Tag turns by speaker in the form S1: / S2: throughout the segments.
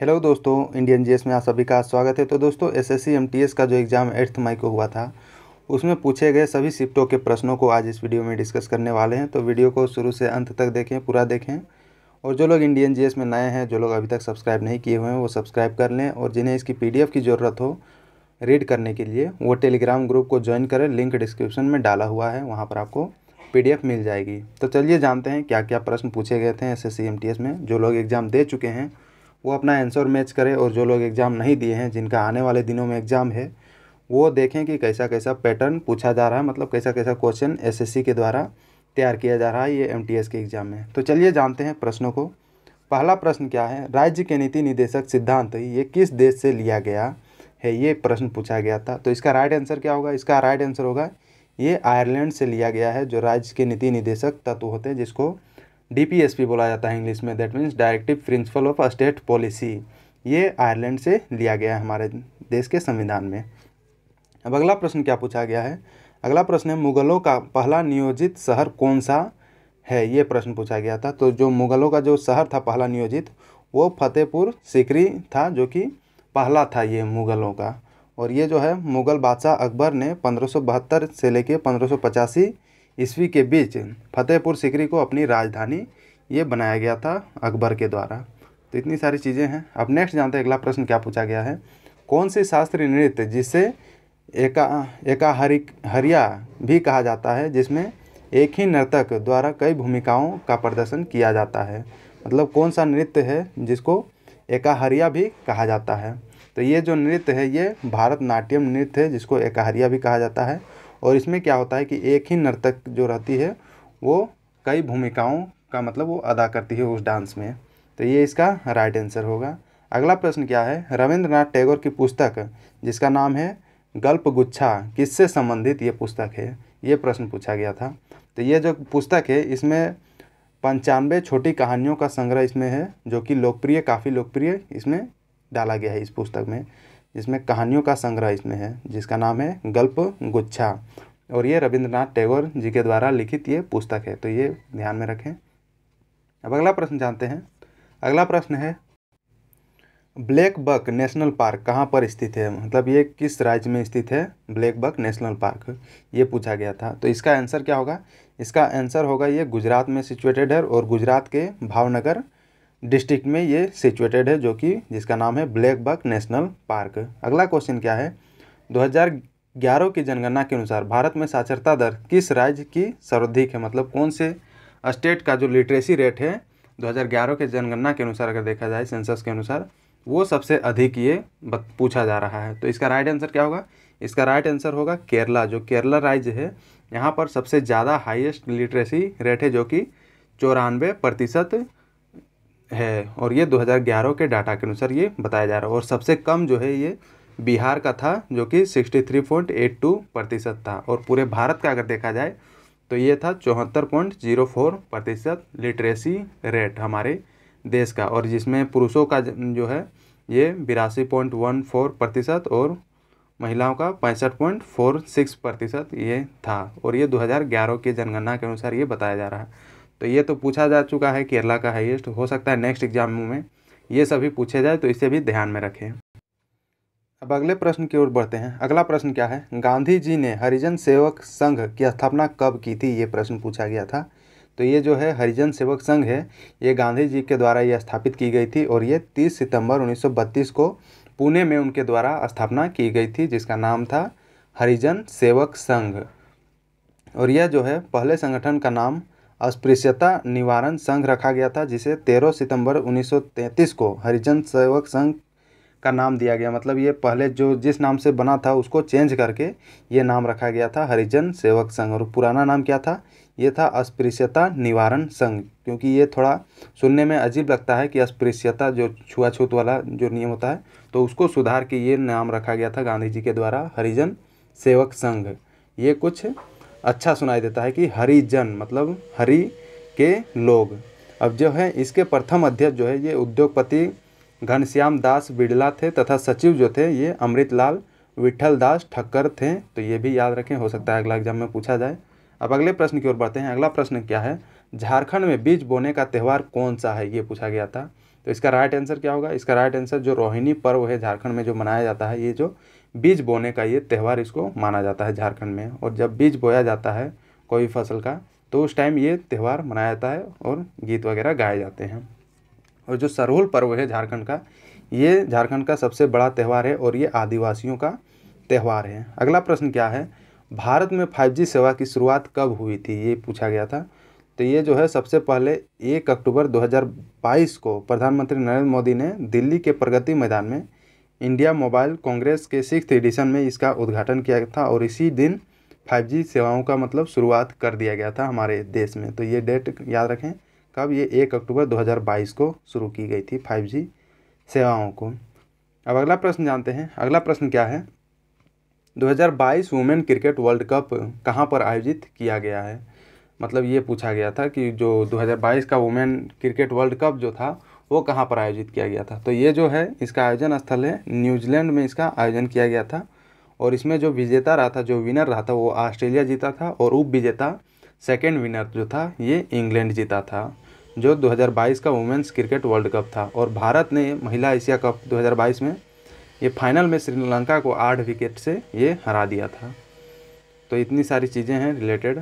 S1: hello दोस्तों Indian GS में आप सभी का स्वागत है तो दोस्तों एसएससी एमटीएस का जो एग्ज़ाम एट्थ मई को हुआ था उसमें पूछे गए सभी शिफ्टों के प्रश्नों को आज इस वीडियो में डिस्कस करने वाले हैं तो वीडियो को शुरू से अंत तक देखें पूरा देखें और जो लोग इंडियन जीएस में नए हैं जो लोग अभी तक सब्सक्राइब नहीं किए हुए हैं वो सब्सक्राइब कर लें और जिन्हें इसकी पी की ज़रूरत हो रीड करने के लिए वो टेलीग्राम ग्रुप को ज्वाइन करें लिंक डिस्क्रिप्शन में डाला हुआ है वहाँ पर आपको पी मिल जाएगी तो चलिए जानते हैं क्या क्या प्रश्न पूछे गए थे एस एस में जो लोग एग्ज़ाम दे चुके हैं वो अपना आंसर मैच करें और जो लोग एग्ज़ाम नहीं दिए हैं जिनका आने वाले दिनों में एग्ज़ाम है वो देखें कि कैसा कैसा पैटर्न पूछा जा रहा है मतलब कैसा कैसा क्वेश्चन एसएससी के द्वारा तैयार किया जा रहा है ये एमटीएस के एग्ज़ाम में तो चलिए जानते हैं प्रश्नों को पहला प्रश्न क्या है राज्य के नीति निदेशक सिद्धांत ये किस देश से लिया गया है ये प्रश्न पूछा गया था तो इसका राइट आंसर क्या होगा इसका राइट आंसर होगा ये आयरलैंड से लिया गया है जो राज्य के नीति निदेशक तत्व होते हैं जिसको डी बोला जाता है इंग्लिश में that means directive principle of state policy ये आयरलैंड से लिया गया है हमारे देश के संविधान में अब अगला प्रश्न क्या पूछा गया है अगला प्रश्न है मुगलों का पहला नियोजित शहर कौन सा है ये प्रश्न पूछा गया था तो जो मुगलों का जो शहर था पहला नियोजित वो फतेहपुर सिकरी था जो कि पहला था ये मुगलों का और ये जो है मुग़ल बादशाह अकबर ने पंद्रह से लेके पंद्रह ईस्वी के बीच फतेहपुर सिकरी को अपनी राजधानी ये बनाया गया था अकबर के द्वारा तो इतनी सारी चीज़ें हैं अब नेक्स्ट जानते हैं अगला प्रश्न क्या पूछा गया है कौन सी शास्त्रीय नृत्य जिसे एका एकाहरी हरिया भी कहा जाता है जिसमें एक ही नर्तक द्वारा कई भूमिकाओं का प्रदर्शन किया जाता है मतलब कौन सा नृत्य है जिसको एकाहरिया भी कहा जाता है तो ये जो नृत्य है ये भारतनाट्यम नृत्य है जिसको एकाहरिया भी कहा जाता है और इसमें क्या होता है कि एक ही नर्तक जो रहती है वो कई भूमिकाओं का मतलब वो अदा करती है उस डांस में तो ये इसका राइट आंसर होगा अगला प्रश्न क्या है रविंद्रनाथ टैगोर की पुस्तक जिसका नाम है गल्प गुच्छा किससे संबंधित ये पुस्तक है ये प्रश्न पूछा गया था तो ये जो पुस्तक है इसमें पंचानवे छोटी कहानियों का संग्रह इसमें है जो कि लोकप्रिय काफ़ी लोकप्रिय इसमें डाला गया है इस पुस्तक में इसमें कहानियों का संग्रह इसमें है जिसका नाम है गल्प गुच्छा और ये रविंद्रनाथ टैगोर जी के द्वारा लिखित ये पुस्तक है तो ये ध्यान में रखें अब अगला प्रश्न जानते हैं अगला प्रश्न है ब्लैक बक नेशनल पार्क कहाँ पर स्थित है मतलब ये किस राज्य में स्थित है ब्लैक बक नेशनल पार्क ये पूछा गया था तो इसका आंसर क्या होगा इसका आंसर होगा ये गुजरात में सिचुएटेड है और गुजरात के भावनगर डिस्ट्रिक्ट में ये सिचुएटेड है जो कि जिसका नाम है ब्लैक बक नेशनल पार्क अगला क्वेश्चन क्या है 2011 की जनगणना के अनुसार भारत में साक्षरता दर किस राज्य की सर्वाधिक है मतलब कौन से स्टेट का जो लिटरेसी रेट है 2011 के जनगणना के अनुसार अगर देखा जाए सेंसस के अनुसार वो सबसे अधिक ये पूछा जा रहा है तो इसका राइट आंसर क्या होगा इसका राइट आंसर होगा केरला जो केरला राज्य है यहाँ पर सबसे ज़्यादा हाईएस्ट लिटरेसी रेट है जो कि चौरानवे प्रतिशत है और ये 2011 के डाटा के अनुसार ये बताया जा रहा है और सबसे कम जो है ये बिहार का था जो कि 63.82 प्रतिशत था और पूरे भारत का अगर देखा जाए तो ये था चौहत्तर पॉइंट जीरो फोर प्रतिशत लिटरेसी रेट हमारे देश का और जिसमें पुरुषों का जो है ये बिरासी पॉइंट वन फोर प्रतिशत और महिलाओं का पैंसठ पॉइंट फोर सिक्स प्रतिशत ये था और ये 2011 के जनगणना के अनुसार ये बताया जा रहा है तो ये तो पूछा जा चुका है केरला का हाईएस्ट हो सकता है नेक्स्ट एग्जाम में ये सभी पूछे जाए तो इसे भी ध्यान में रखें अब अगले प्रश्न की ओर बढ़ते हैं अगला प्रश्न क्या है गांधी जी ने हरिजन सेवक संघ की स्थापना कब की थी ये प्रश्न पूछा गया था तो ये जो है हरिजन सेवक संघ है ये गांधी जी के द्वारा ये स्थापित की गई थी और ये 30 सितंबर 1932 को पुणे में उनके द्वारा स्थापना की गई थी जिसका नाम था हरिजन सेवक संघ और यह जो है पहले संगठन का नाम अस्पृश्यता निवारण संघ रखा गया था जिसे 13 सितंबर 1933 को हरिजन सेवक संघ का नाम दिया गया मतलब ये पहले जो जिस नाम से बना था उसको चेंज करके ये नाम रखा गया था हरिजन सेवक संघ और पुराना नाम क्या था ये था अस्पृश्यता निवारण संघ क्योंकि ये थोड़ा सुनने में अजीब लगता है कि अस्पृश्यता जो छुआछूत वाला जो नियम होता है तो उसको सुधार के ये नाम रखा गया था गांधी जी के द्वारा हरिजन सेवक संघ ये कुछ अच्छा सुनाई देता है कि हरिजन मतलब हरि के लोग अब जो है इसके प्रथम अध्यक्ष जो है ये उद्योगपति घनश्याम दास बिड़ला थे तथा सचिव जो थे ये अमृतलाल विठल दास ठक्कर थे तो ये भी याद रखें हो सकता है अगला एग्जाम में पूछा जाए अब अगले प्रश्न की ओर बढ़ते हैं अगला प्रश्न क्या है झारखंड में बीज बोने का त्यौहार कौन सा है ये पूछा गया था तो इसका राइट आंसर क्या होगा इसका राइट आंसर जो रोहिणी पर्व है झारखंड में जो मनाया जाता है ये जो बीज बोने का ये त्यौहार इसको माना जाता है झारखंड में और जब बीज बोया जाता है कोई फसल का तो उस टाइम ये त्यौहार मनाया जाता है और गीत वगैरह गाए जाते हैं और जो सरहुल पर्व है झारखंड का ये झारखंड का सबसे बड़ा त्यौहार है और ये आदिवासियों का त्यौहार है अगला प्रश्न क्या है भारत में 5G सेवा की शुरुआत कब हुई थी ये पूछा गया था तो ये जो है सबसे पहले एक अक्टूबर 2022 को प्रधानमंत्री नरेंद्र मोदी ने दिल्ली के प्रगति मैदान में इंडिया मोबाइल कांग्रेस के सिक्स एडिशन में इसका उद्घाटन किया था और इसी दिन 5G सेवाओं का मतलब शुरुआत कर दिया गया था हमारे देश में तो ये डेट याद रखें कब ये एक अक्टूबर 2022 को शुरू की गई थी 5G सेवाओं को अब अगला प्रश्न जानते हैं अगला प्रश्न क्या है 2022 वुमेन क्रिकेट वर्ल्ड कप कहाँ पर आयोजित किया गया है मतलब ये पूछा गया था कि जो 2022 का वुमेन क्रिकेट वर्ल्ड कप जो था वो कहाँ पर आयोजित किया गया था तो ये जो है इसका आयोजन स्थल है न्यूजीलैंड में इसका आयोजन किया गया था और इसमें जो विजेता रहा था जो विनर रहा था वो ऑस्ट्रेलिया जीता था और उप विजेता सेकेंड विनर जो था ये इंग्लैंड जीता था जो 2022 का वुमेंस क्रिकेट वर्ल्ड कप था और भारत ने महिला एशिया कप 2022 में ये फाइनल में श्रीलंका को आठ विकेट से ये हरा दिया था तो इतनी सारी चीज़ें हैं रिलेटेड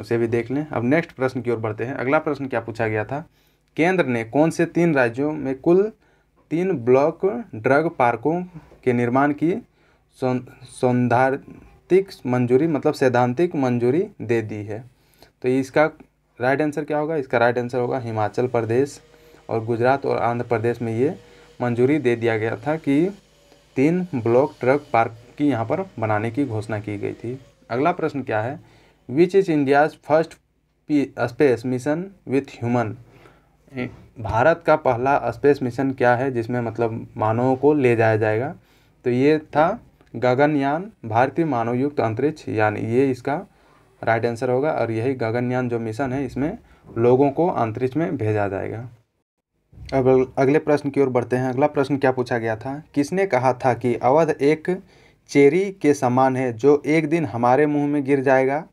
S1: उसे भी देख लें अब नेक्स्ट प्रश्न की ओर बढ़ते हैं अगला प्रश्न क्या पूछा गया था केंद्र ने कौन से तीन राज्यों में कुल तीन ब्लॉक ड्रग पार्कों के निर्माण की सैद्धांतिक मंजूरी मतलब सैद्धांतिक मंजूरी दे दी है तो इसका राइट आंसर क्या होगा इसका राइट आंसर होगा हिमाचल प्रदेश और गुजरात और आंध्र प्रदेश में ये मंजूरी दे दिया गया था कि तीन ब्लॉक ट्रक पार्क की यहाँ पर बनाने की घोषणा की गई थी अगला प्रश्न क्या है which is India's first space mission with human भारत का पहला स्पेस मिशन क्या है जिसमें मतलब मानवों को ले जाया जाएगा तो ये था गगनयान भारतीय मानवयुक्त अंतरिक्ष यान ये इसका राइट आंसर होगा और यही गगनयान जो मिशन है इसमें लोगों को अंतरिक्ष में भेजा जाएगा अब अगले प्रश्न की ओर बढ़ते हैं अगला प्रश्न क्या पूछा गया था किसने कहा था कि अवध एक चेरी के समान है जो एक दिन हमारे मुंह में गिर जाएगा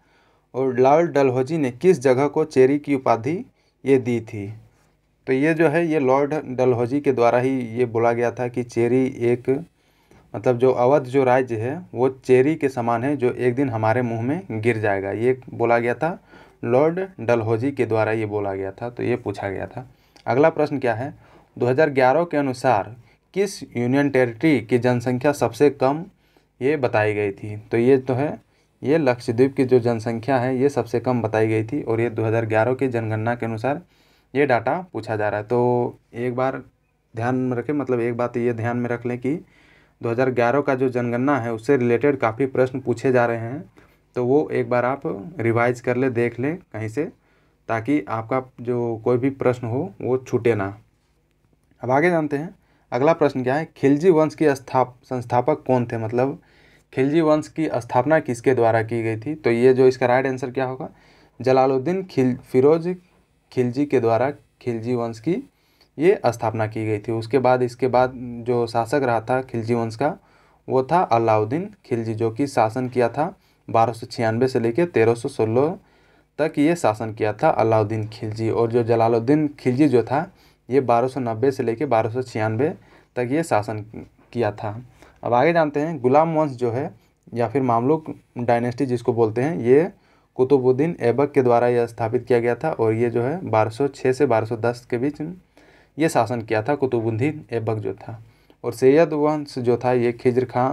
S1: और लाल डलहौजी ने किस जगह को चेरी की उपाधि ये दी थी तो ये जो है ये लॉर्ड डलहौजी के द्वारा ही ये बोला गया था कि चेरी एक मतलब जो अवध जो राज्य है वो चेरी के समान है जो एक दिन हमारे मुंह में गिर जाएगा ये बोला गया था लॉर्ड डलहौजी के द्वारा ये बोला गया था तो ये पूछा गया था अगला प्रश्न क्या है 2011 के अनुसार किस यूनियन टेरिटरी की जनसंख्या सबसे कम ये बताई गई थी तो ये तो है ये लक्षद्वीप की जो जनसंख्या है ये सबसे कम बताई गई थी और ये 2011 की जनगणना के अनुसार ये डाटा पूछा जा रहा है तो एक बार ध्यान में रखें मतलब एक बात ये ध्यान में रख लें कि 2011 का जो जनगणना है उससे रिलेटेड काफ़ी प्रश्न पूछे जा रहे हैं तो वो एक बार आप रिवाइज कर ले देख लें कहीं से ताकि आपका जो कोई भी प्रश्न हो वो छूटे ना अब आगे जानते हैं अगला प्रश्न क्या है खिलजी वंश की स्थाप संस्थापक कौन थे मतलब खिलजी वंश की स्थापना किसके द्वारा की गई थी तो ये जो इसका राइट आंसर क्या होगा जलालुद्दीन खिल फिरोज खिलजी के द्वारा खिलजी वंश की ये स्थापना की गई थी उसके बाद इसके बाद जो शासक रहा था खिलजी वंश का वो था अलाउद्दीन खिलजी जो कि शासन किया था बारह से लेकर तेरह तक ये शासन किया था अलाउद्दीन खिलजी और जो जलालुद्दीन खिलजी जो था ये 1290 से लेकर बारह तक ये शासन किया था अब आगे जानते हैं गुलाम वंश जो है या फिर मामलुक डायनेस्टी जिसको बोलते हैं ये कुतुबुद्दीन ऐबक के द्वारा यह स्थापित किया गया था और ये जो है 1206 से 1210 के बीच ये शासन किया था कुतुबुद्दीन ऐबक जो था और सैयद वंश जो था ये खिजर खां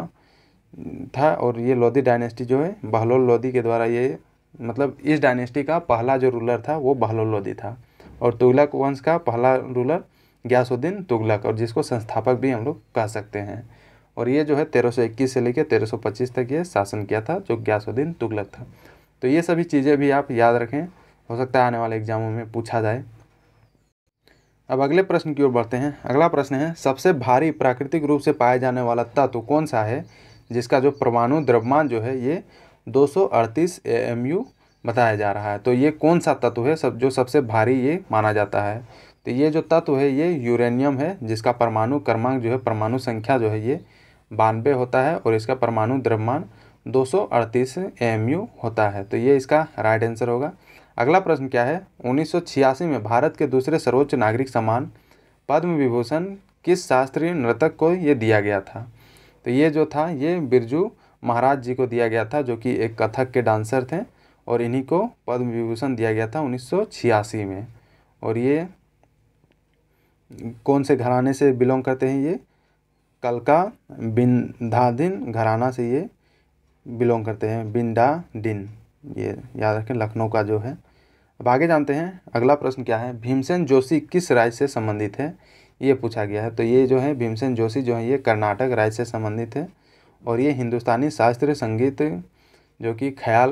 S1: था और ये लोधी डायनेस्टी जो है बहलोल लोदी के द्वारा ये मतलब इस डायनेस्टी का पहला जो रूलर था वो बहलोल लोदी था और तुगलक वंश का पहला रूलर ग्यासुद्दीन तुगलक और जिसको संस्थापक भी हम लोग कह सकते हैं और ये जो है 1321 से लेकर 1325 तक ये शासन किया था जो ग्यासुद्दीन तुगलक था तो ये सभी चीज़ें भी आप याद रखें हो सकता है आने वाले एग्जामों में पूछा जाए अब अगले प्रश्न की ओर बढ़ते हैं अगला प्रश्न है सबसे भारी प्राकृतिक रूप से पाए जाने वाला तत्व कौन सा है जिसका जो परमाणु द्रव्यमान जो है ये 238 सौ बताया जा रहा है तो ये कौन सा तत्व है सब जो सबसे भारी ये माना जाता है तो ये जो तत्व है ये यूरेनियम है जिसका परमाणु क्रमांक जो है परमाणु संख्या जो है ये बानवे होता है और इसका परमाणु द्रव्यमान दो सौ अड़तीस होता है तो ये इसका राइट आंसर होगा अगला प्रश्न क्या है 1986 में भारत के दूसरे सर्वोच्च नागरिक सम्मान पद्म विभूषण किस शास्त्रीय नृतक को ये दिया गया था तो ये जो था ये बिरजू महाराज जी को दिया गया था जो कि एक कथक के डांसर थे और इन्हीं को पद्म विभूषण दिया गया था उन्नीस में और ये कौन से घराने से बिलोंग करते हैं ये कल का बिंधाधीन घराना से ये बिलोंग करते हैं बिंडा डिन ये याद रखें लखनऊ का जो है अब आगे जानते हैं अगला प्रश्न क्या है भीमसेन जोशी किस राज्य से संबंधित है ये पूछा गया है तो ये जो है भीमसेन जोशी जो है ये कर्नाटक राज्य से संबंधित है और ये हिंदुस्तानी शास्त्रीय संगीत जो कि ख्याल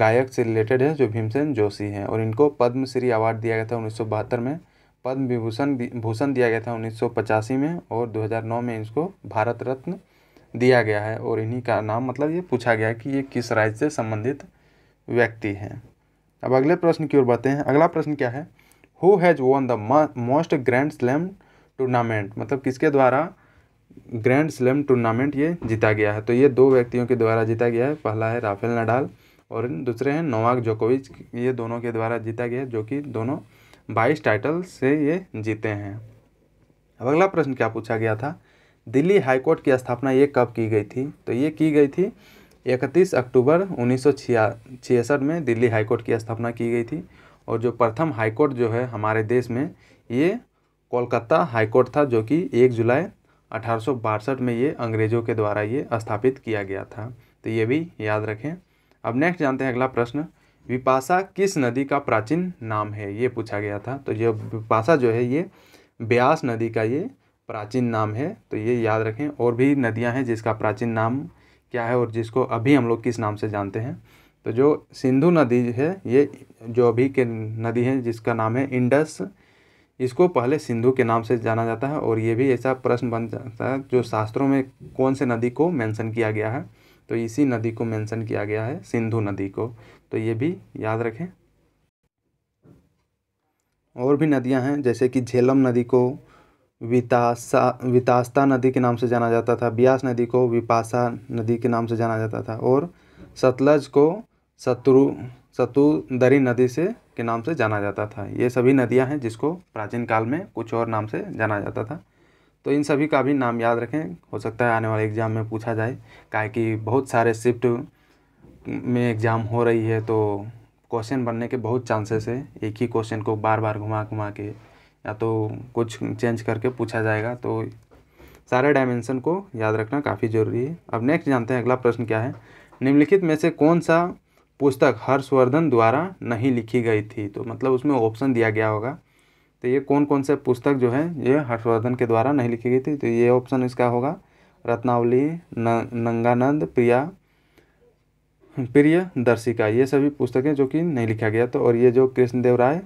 S1: गायक से रिलेटेड है जो भीमसेन जोशी हैं और इनको पद्मश्री अवार्ड दिया गया था उन्नीस में पद्म विभूषण भूषण दिया गया था उन्नीस में और 2009 में इसको भारत रत्न दिया गया है और इन्हीं का नाम मतलब ये पूछा गया है कि ये किस राज्य से संबंधित व्यक्ति हैं अब अगले प्रश्न की ओर बढ़ते हैं अगला प्रश्न क्या है who has won the most Grand Slam tournament मतलब किसके द्वारा ग्रैंड स्लैम टूर्नामेंट ये जीता गया है तो ये दो व्यक्तियों के द्वारा जीता गया है पहला है राफेल नडाल और दूसरे हैं नोवाक जोकोविच ये दोनों के द्वारा जीता गया है जो कि दोनों बाईस टाइटल से ये जीते हैं अब अगला प्रश्न क्या पूछा गया था दिल्ली हाईकोर्ट की स्थापना ये कब की गई थी तो ये की गई थी 31 अक्टूबर उन्नीस में दिल्ली हाईकोर्ट की स्थापना की गई थी और जो प्रथम हाईकोर्ट जो है हमारे देश में ये कोलकाता हाईकोर्ट था जो कि एक जुलाई अठारह में ये अंग्रेज़ों के द्वारा ये स्थापित किया गया था तो ये भी याद रखें अब नेक्स्ट जानते हैं अगला प्रश्न विपाशा किस नदी का प्राचीन नाम है ये पूछा गया था तो ये विपाशा जो है ये ब्यास नदी का ये प्राचीन नाम है तो ये याद रखें और भी नदियां हैं जिसका प्राचीन नाम क्या है और जिसको अभी हम लोग किस नाम से जानते हैं तो जो सिंधु नदी है ये जो अभी के नदी है जिसका नाम है इंडस इसको पहले सिंधु के नाम से जाना जाता है और ये भी ऐसा प्रश्न बन जाता है जो शास्त्रों में कौन से नदी को मेंशन किया गया है तो इसी नदी को मेंशन किया गया है सिंधु नदी को तो ये भी याद रखें और भी नदियां हैं जैसे कि झेलम नदी को वितासा वितास्ता नदी के नाम से जाना जाता था ब्यास नदी को विपासा नदी के नाम से जाना जाता था और सतलज को शत्रु शतुदरी नदी से के नाम से जाना जाता था ये सभी नदियां हैं जिसको प्राचीन काल में कुछ और नाम से जाना जाता था तो इन सभी का भी नाम याद रखें हो सकता है आने वाले एग्ज़ाम में पूछा जाए काहे कि बहुत सारे शिफ्ट में एग्ज़ाम हो रही है तो क्वेश्चन बनने के बहुत चांसेस है एक ही क्वेश्चन को बार बार घुमा घुमा के या तो कुछ चेंज करके पूछा जाएगा तो सारे डायमेंशन को याद रखना काफ़ी ज़रूरी है अब नेक्स्ट जानते हैं अगला प्रश्न क्या है निम्नलिखित में से कौन सा पुस्तक हर्षवर्धन द्वारा नहीं लिखी गई थी तो मतलब उसमें ऑप्शन दिया गया होगा तो ये कौन कौन से पुस्तक जो है ये हर्षवर्धन के द्वारा नहीं लिखी गई थी तो ये ऑप्शन इसका होगा रत्नावली न, नंगानंद प्रिया प्रिय दर्शिका ये सभी पुस्तकें जो कि नहीं लिखा गया तो और ये जो कृष्णदेव राय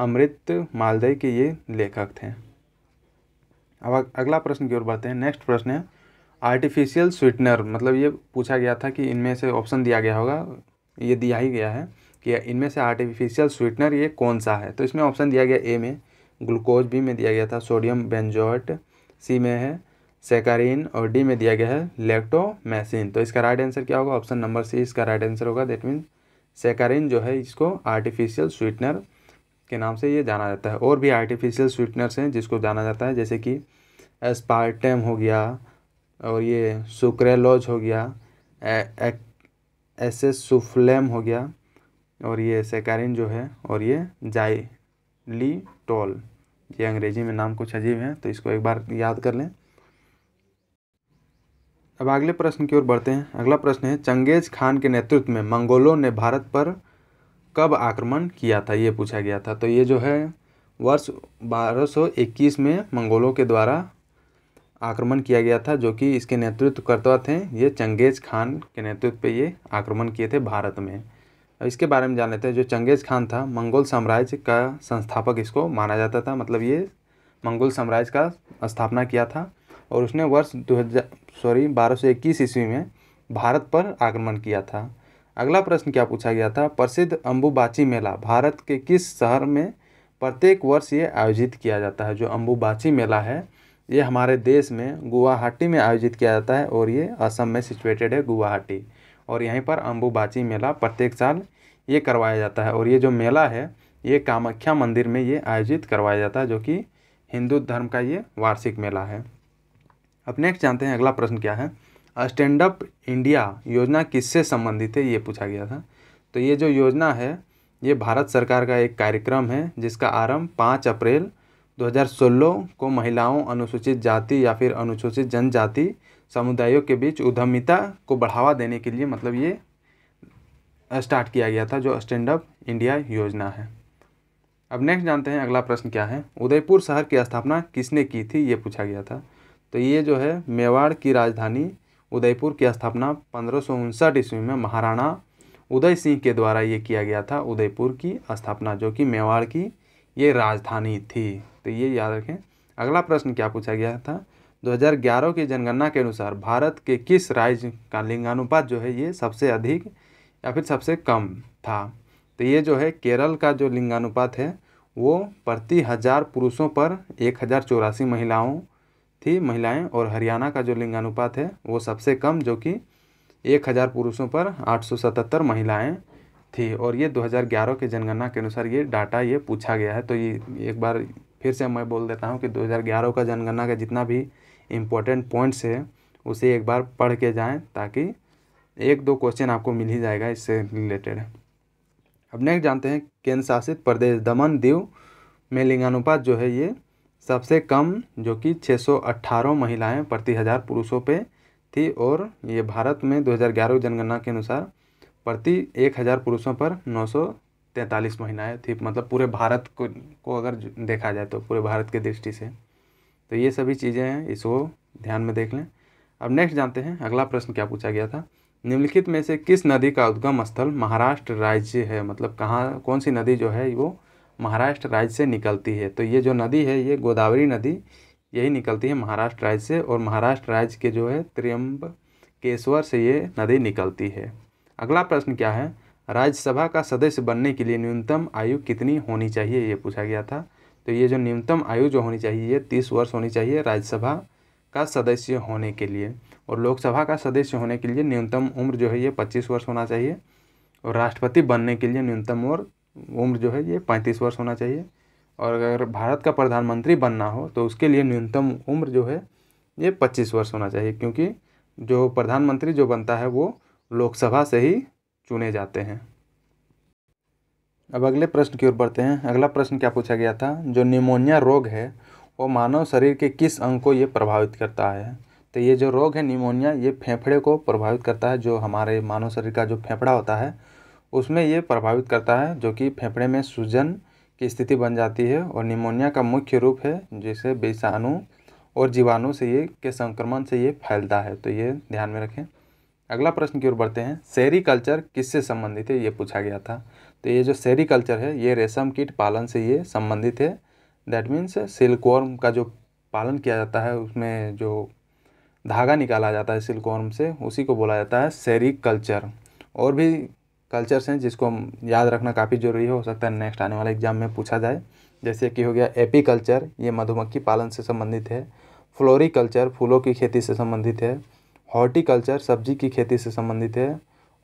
S1: अमृत मालदेय के ये लेखक थे अब अगला प्रश्न की ओर बढ़ते हैं नेक्स्ट प्रश्न है आर्टिफिशियल स्वीटनर मतलब ये पूछा गया था कि इनमें से ऑप्शन दिया गया होगा ये दिया ही गया है कि इनमें से आर्टिफिशियल स्वीटनर ये कौन सा है तो इसमें ऑप्शन दिया गया ए में ग्लूकोज बी में दिया गया था सोडियम बेंजोट सी में है सेकारीन और डी में दिया गया है लेक्टोमैसिन तो इसका राइट आंसर क्या होगा ऑप्शन नंबर सी इसका राइट आंसर होगा दैट मीन सेकारीन जो है इसको आर्टिफिशियल स्वीटनर के नाम से ये जाना जाता है और भी आर्टिफिशियल स्वीटनर्स हैं जिसको जाना जाता है जैसे कि एस्पार्टम हो गया और ये सुक्रेलोज हो गया एस एस सुफ्लेम हो गया और ये सेकारिन जो है और ये जाइली टोल ये अंग्रेजी में नाम कुछ अजीब है तो इसको एक बार याद कर लें अब अगले प्रश्न की ओर बढ़ते हैं अगला प्रश्न है चंगेज खान के नेतृत्व में मंगोलों ने भारत पर कब आक्रमण किया था ये पूछा गया था तो ये जो है वर्ष 1221 में मंगोलों के द्वारा आक्रमण किया गया था जो कि इसके नेतृत्वकर्ता थे ये चंगेज खान के नेतृत्व पे ये आक्रमण किए थे भारत में अब इसके बारे में जान लेते हैं जो चंगेज खान था मंगोल साम्राज्य का संस्थापक इसको माना जाता था मतलब ये मंगोल साम्राज्य का स्थापना किया था और उसने वर्ष दो सॉरी बारह ईस्वी में भारत पर आक्रमण किया था अगला प्रश्न क्या पूछा गया था प्रसिद्ध अम्बुबाची मेला भारत के किस शहर में प्रत्येक वर्ष ये आयोजित किया जाता है जो अम्बुबाची मेला है ये हमारे देश में गुवाहाटी में आयोजित किया जाता है और ये असम में सिचुएटेड है गुवाहाटी और यहीं पर अम्बुबाची मेला प्रत्येक साल ये करवाया जाता है और ये जो मेला है ये कामाख्या मंदिर में ये आयोजित करवाया जाता है जो कि हिंदू धर्म का ये वार्षिक मेला है अब नेक्स्ट जानते हैं अगला प्रश्न क्या है स्टैंड अप इंडिया योजना किससे संबंधित है ये पूछा गया था तो ये जो योजना है ये भारत सरकार का एक कार्यक्रम है जिसका आरंभ पाँच अप्रैल 2016 को महिलाओं अनुसूचित जाति या फिर अनुसूचित जनजाति समुदायों के बीच उद्यमिता को बढ़ावा देने के लिए मतलब ये स्टार्ट किया गया था जो स्टैंड अप इंडिया योजना है अब नेक्स्ट जानते हैं अगला प्रश्न क्या है उदयपुर शहर की स्थापना किसने की थी ये पूछा गया था तो ये जो है मेवाड़ की राजधानी उदयपुर की स्थापना पंद्रह ईस्वी में महाराणा उदय सिंह के द्वारा ये किया गया था उदयपुर की स्थापना जो कि मेवाड़ की ये राजधानी थी तो ये याद रखें अगला प्रश्न क्या पूछा गया था 2011 की जनगणना के अनुसार भारत के किस राज्य का लिंगानुपात जो है ये सबसे अधिक या फिर सबसे कम था तो ये जो है केरल का जो लिंगानुपात है वो प्रति हज़ार पुरुषों पर एक हज़ार चौरासी महिलाओं थी महिलाएं और हरियाणा का जो लिंगानुपात है वो सबसे कम जो कि एक हज़ार पुरुषों पर 877 महिलाएं थी और ये 2011 के जनगणना के अनुसार ये डाटा ये पूछा गया है तो ये एक बार फिर से मैं बोल देता हूँ कि 2011 का जनगणना का जितना भी इम्पोर्टेंट पॉइंट्स है उसे एक बार पढ़ के जाएँ ताकि एक दो क्वेश्चन आपको मिल ही जाएगा इससे रिलेटेड अब नेक्स्ट जानते हैं केंद्र शासित प्रदेश दमन दीव में लिंगानुपात जो है ये सबसे कम जो कि 618 महिलाएं प्रति हज़ार पुरुषों पे थी और ये भारत में 2011 जनगणना के अनुसार प्रति 1000 पुरुषों पर 943 महिलाएं थी मतलब पूरे भारत को को अगर देखा जाए तो पूरे भारत के दृष्टि से तो ये सभी चीज़ें हैं इसको ध्यान में देख लें अब नेक्स्ट जानते हैं अगला प्रश्न क्या पूछा गया था निम्नलिखित में से किस नदी का उद्गम स्थल महाराष्ट्र राज्य है मतलब कहाँ कौन सी नदी जो है वो महाराष्ट्र राज्य से निकलती है तो ये जो नदी है ये गोदावरी नदी यही निकलती है महाराष्ट्र राज्य से और महाराष्ट्र राज्य के जो है त्र्यंबकेश्वर से ये नदी निकलती है अगला प्रश्न क्या है राज्यसभा का सदस्य बनने के लिए न्यूनतम आयु कितनी होनी चाहिए ये पूछा गया था तो ये जो न्यूनतम आयु जो होनी चाहिए ये तीस वर्ष होनी चाहिए राज्यसभा का सदस्य होने के लिए और लोकसभा का सदस्य होने के लिए न्यूनतम उम्र जो है ये पच्चीस वर्ष होना चाहिए और राष्ट्रपति बनने के लिए न्यूनतम उम्र उम्र जो है ये पैंतीस वर्ष होना चाहिए और अगर भारत का प्रधानमंत्री बनना हो तो उसके लिए न्यूनतम उम्र जो है ये पच्चीस वर्ष होना चाहिए क्योंकि जो प्रधानमंत्री जो बनता है वो लोकसभा से ही चुने जाते हैं अब अगले प्रश्न की ओर बढ़ते हैं अगला प्रश्न क्या पूछा गया था जो निमोनिया रोग है वो मानव शरीर के किस अंग को ये प्रभावित करता है तो ये जो रोग है निमोनिया ये फेफड़े को प्रभावित करता है जो हमारे मानव शरीर का जो फेफड़ा होता है उसमें ये प्रभावित करता है जो कि फेफड़े में सूजन की स्थिति बन जाती है और निमोनिया का मुख्य रूप है जिसे विषाणु और जीवाणु से ये के संक्रमण से ये फैलता है तो ये ध्यान में रखें अगला प्रश्न की ओर बढ़ते हैं कल्चर किससे संबंधित है ये पूछा गया था तो ये जो कल्चर है ये रेशम कीट पालन से ये संबंधित है दैट मीन्स सिल्कवर्म का जो पालन किया जाता है उसमें जो धागा निकाला जाता है सिल्कवर्म से उसी को बोला जाता है कल्चर और भी कल्चर्स हैं जिसको हम याद रखना काफ़ी ज़रूरी हो सकता है नेक्स्ट आने वाले एग्जाम में पूछा जाए जैसे कि हो गया एपी कल्चर ये मधुमक्खी पालन से संबंधित है फ्लोरी कल्चर फूलों की खेती से संबंधित है हॉर्टी कल्चर सब्जी की खेती से संबंधित है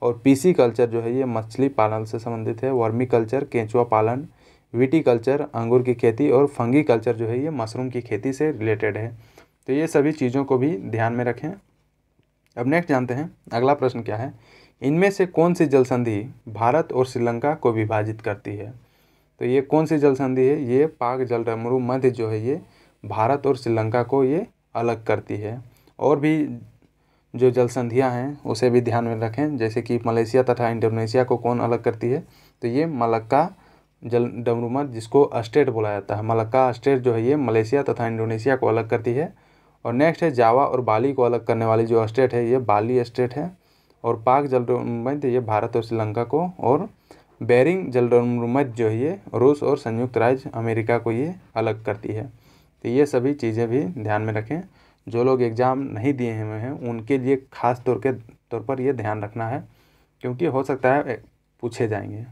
S1: और पीसी कल्चर जो है ये मछली पालन से संबंधित है वर्मी कल्चर केंचुआ पालन विटी कल्चर अंगूर की खेती और फंगी कल्चर जो है ये मशरूम की खेती से रिलेटेड है तो ये सभी चीज़ों को भी ध्यान में रखें अब नेक्स्ट जानते हैं अगला प्रश्न क्या है इनमें से कौन सी जल संधि भारत और श्रीलंका को विभाजित करती है तो ये कौन सी जल संधि है ये पाक जल डमरू मध्य जो है ये भारत और श्रीलंका को ये अलग करती है और भी जो जल संधियाँ हैं उसे भी ध्यान में रखें जैसे कि मलेशिया तथा इंडोनेशिया को कौन अलग करती है तो ये मलक्का जल डमरुमत जिसको अस्टेट बोला जाता है मलक्का अस्टेट जो है ये मलेशिया तथा इंडोनेशिया को अलग करती है और नेक्स्ट है जावा और बाली को अलग करने वाली जो अस्टेट है ये बाली स्टेट है और पाक जलडोमध्य ये भारत और श्रीलंका को और बैरिंग जलडोमध्य जो है ये रूस और संयुक्त राज्य अमेरिका को ये अलग करती है तो ये सभी चीज़ें भी ध्यान में रखें जो लोग एग्ज़ाम नहीं दिए हुए हैं उनके लिए खास तौर के तौर पर यह ध्यान रखना है क्योंकि हो सकता है पूछे जाएंगे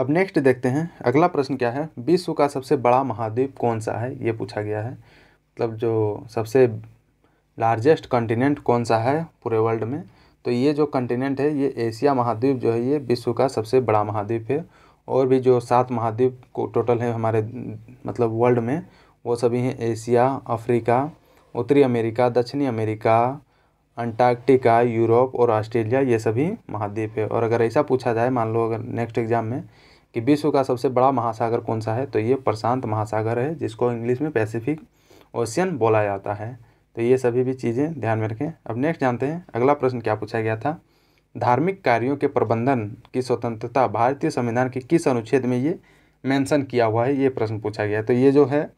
S1: अब नेक्स्ट देखते हैं अगला प्रश्न क्या है विश्व का सबसे बड़ा महाद्वीप कौन सा है ये पूछा गया है मतलब जो सबसे लार्जेस्ट कंटिनेंट कौन सा है पूरे वर्ल्ड में तो ये जो कंटिनेंट है ये एशिया महाद्वीप जो है ये विश्व का सबसे बड़ा महाद्वीप है और भी जो सात महाद्वीप को टोटल है हमारे मतलब वर्ल्ड में वो सभी हैं एशिया अफ्रीका उत्तरी अमेरिका दक्षिणी अमेरिका अंटार्कटिका यूरोप और ऑस्ट्रेलिया ये सभी महाद्वीप है और अगर ऐसा पूछा जाए मान लो अगर नेक्स्ट एग्जाम में कि विश्व का सबसे बड़ा महासागर कौन सा है तो ये प्रशांत महासागर है जिसको इंग्लिश में पैसिफिक ओशियन बोला जाता है तो ये सभी भी चीज़ें ध्यान में रखें अब नेक्स्ट जानते हैं अगला प्रश्न क्या पूछा गया था धार्मिक कार्यों के प्रबंधन की स्वतंत्रता भारतीय संविधान के किस अनुच्छेद में ये मेंशन किया हुआ है ये प्रश्न पूछा गया तो ये जो है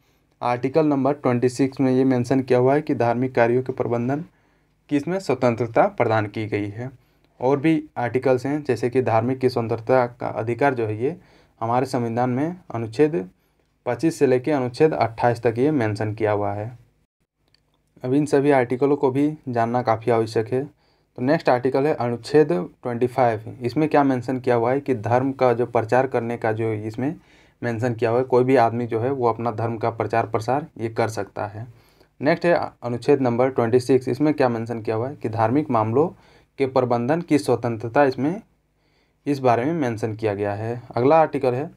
S1: आर्टिकल नंबर ट्वेंटी सिक्स में ये मेंशन किया हुआ है कि धार्मिक कार्यों के प्रबंधन की इसमें स्वतंत्रता प्रदान की गई है और भी आर्टिकल्स हैं जैसे कि धार्मिक की स्वतंत्रता का अधिकार जो है ये हमारे संविधान में अनुच्छेद पच्चीस से लेकर अनुच्छेद अट्ठाईस तक ये मैंसन किया हुआ है अब इन सभी आर्टिकलों को भी जानना काफ़ी आवश्यक है तो नेक्स्ट आर्टिकल है अनुच्छेद 25 इसमें क्या मेंशन किया हुआ है कि धर्म का जो प्रचार करने का जो इसमें मेंशन किया हुआ है कोई भी आदमी जो है वो अपना धर्म का प्रचार प्रसार ये कर सकता है नेक्स्ट है अनुच्छेद नंबर 26 इसमें क्या मेंशन किया हुआ है कि धार्मिक मामलों के प्रबंधन की स्वतंत्रता इसमें इस बारे में मैंसन किया गया है अगला आर्टिकल है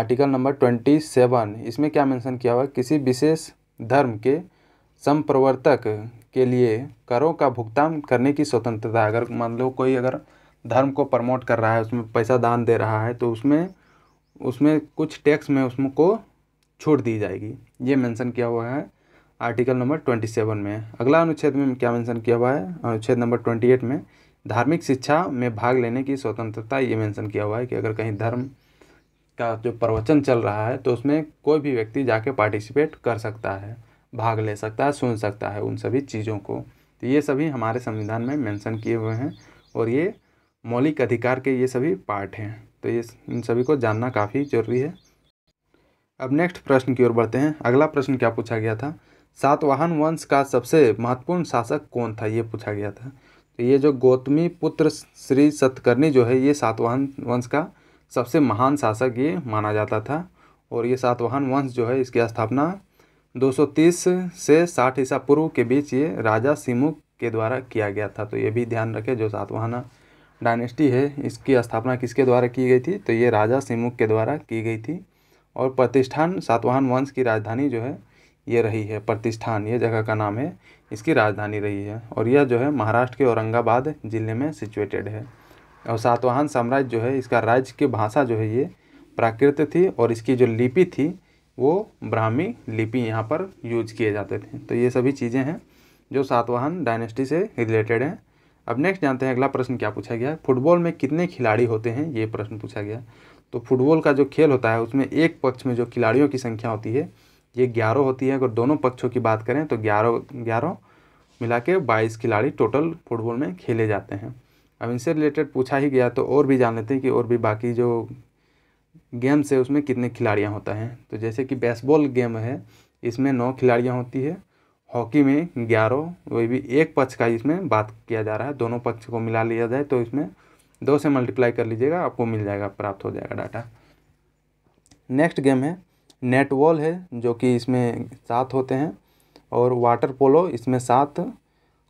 S1: आर्टिकल नंबर ट्वेंटी सेवन इसमें क्या मैंसन किया हुआ है किसी विशेष धर्म के संप्रवर्तक के लिए करों का भुगतान करने की स्वतंत्रता अगर मान लो कोई अगर धर्म को प्रमोट कर रहा है उसमें पैसा दान दे रहा है तो उसमें उसमें कुछ टैक्स में उसको छूट दी जाएगी ये मेंशन किया हुआ है आर्टिकल नंबर ट्वेंटी सेवन में अगला अनुच्छेद में क्या मेंशन किया हुआ है अनुच्छेद नंबर ट्वेंटी एट में धार्मिक शिक्षा में भाग लेने की स्वतंत्रता ये मेंशन किया हुआ है कि अगर कहीं धर्म का जो प्रवचन चल रहा है तो उसमें कोई भी व्यक्ति जाके पार्टिसिपेट कर सकता है भाग ले सकता है सुन सकता है उन सभी चीज़ों को तो ये सभी हमारे संविधान में मेंशन किए हुए हैं और ये मौलिक अधिकार के ये सभी पार्ट हैं तो ये इन सभी को जानना काफ़ी जरूरी है अब नेक्स्ट प्रश्न की ओर बढ़ते हैं अगला प्रश्न क्या पूछा गया था सातवाहन वंश का सबसे महत्वपूर्ण शासक कौन था ये पूछा गया था तो ये जो गौतमी पुत्र श्री सतकर्णी जो है ये सातवाहन वंश का सबसे महान शासक ये माना जाता था और ये सातवाहन वंश जो है इसकी स्थापना 230 से 60 ईसा पूर्व के बीच ये राजा सिमुक के द्वारा किया गया था तो ये भी ध्यान रखें जो सातवाहना डायनेस्टी है इसकी स्थापना किसके द्वारा की गई थी तो ये राजा सिमुक के द्वारा की गई थी और प्रतिष्ठान सातवाहन वंश की राजधानी जो है ये रही है प्रतिष्ठान ये जगह का नाम है इसकी राजधानी रही है और यह जो है महाराष्ट्र के औरंगाबाद ज़िले में सिचुएटेड है और सातवाहन साम्राज्य जो है इसका राज्य की भाषा जो है ये प्राकृत थी और इसकी जो लिपि थी वो ब्राह्मी लिपि यहाँ पर यूज किए जाते थे तो ये सभी चीज़ें हैं जो सातवाहन डायनेस्टी से रिलेटेड हैं अब नेक्स्ट जानते हैं अगला प्रश्न क्या पूछा गया फुटबॉल में कितने खिलाड़ी होते हैं ये प्रश्न पूछा गया तो फुटबॉल का जो खेल होता है उसमें एक पक्ष में जो खिलाड़ियों की संख्या होती है ये ग्यारह होती है अगर दोनों पक्षों की बात करें तो ग्यारह ग्यारह मिला के बाईस खिलाड़ी टोटल फुटबॉल में खेले जाते हैं अब इनसे रिलेटेड पूछा ही गया तो और भी जान लेते हैं कि और भी बाकी जो गेम से उसमें कितने खिलाड़ियाँ होता है तो जैसे कि बेसबॉल गेम है इसमें नौ खिलाड़ियाँ होती है हॉकी में ग्यारह वही भी एक पक्ष का इसमें बात किया जा रहा है दोनों पक्ष को मिला लिया जाए तो इसमें दो से मल्टीप्लाई कर लीजिएगा आपको मिल जाएगा प्राप्त हो जाएगा डाटा नेक्स्ट गेम है नेटबॉल है जो कि इसमें सात होते हैं और वाटर पोलो इसमें सात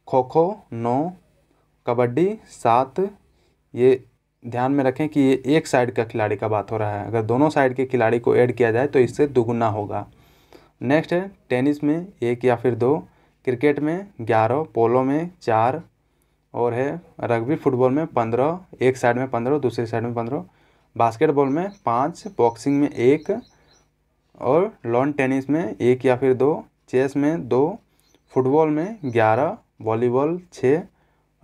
S1: खो खो नौ कबड्डी सात ये ध्यान में रखें कि ये एक साइड का खिलाड़ी का बात हो रहा है अगर दोनों साइड के खिलाड़ी को ऐड किया जाए तो इससे दुगुना होगा नेक्स्ट है टेनिस में एक या फिर दो क्रिकेट में ग्यारह पोलो में चार और है रग्बी फुटबॉल में पंद्रह एक साइड में पंद्रह दूसरी साइड में पंद्रह बास्केटबॉल में पाँच बॉक्सिंग में एक और लॉन टेनिस में एक या फिर दो चेस में दो फुटबॉल में ग्यारह वॉलीबॉल छः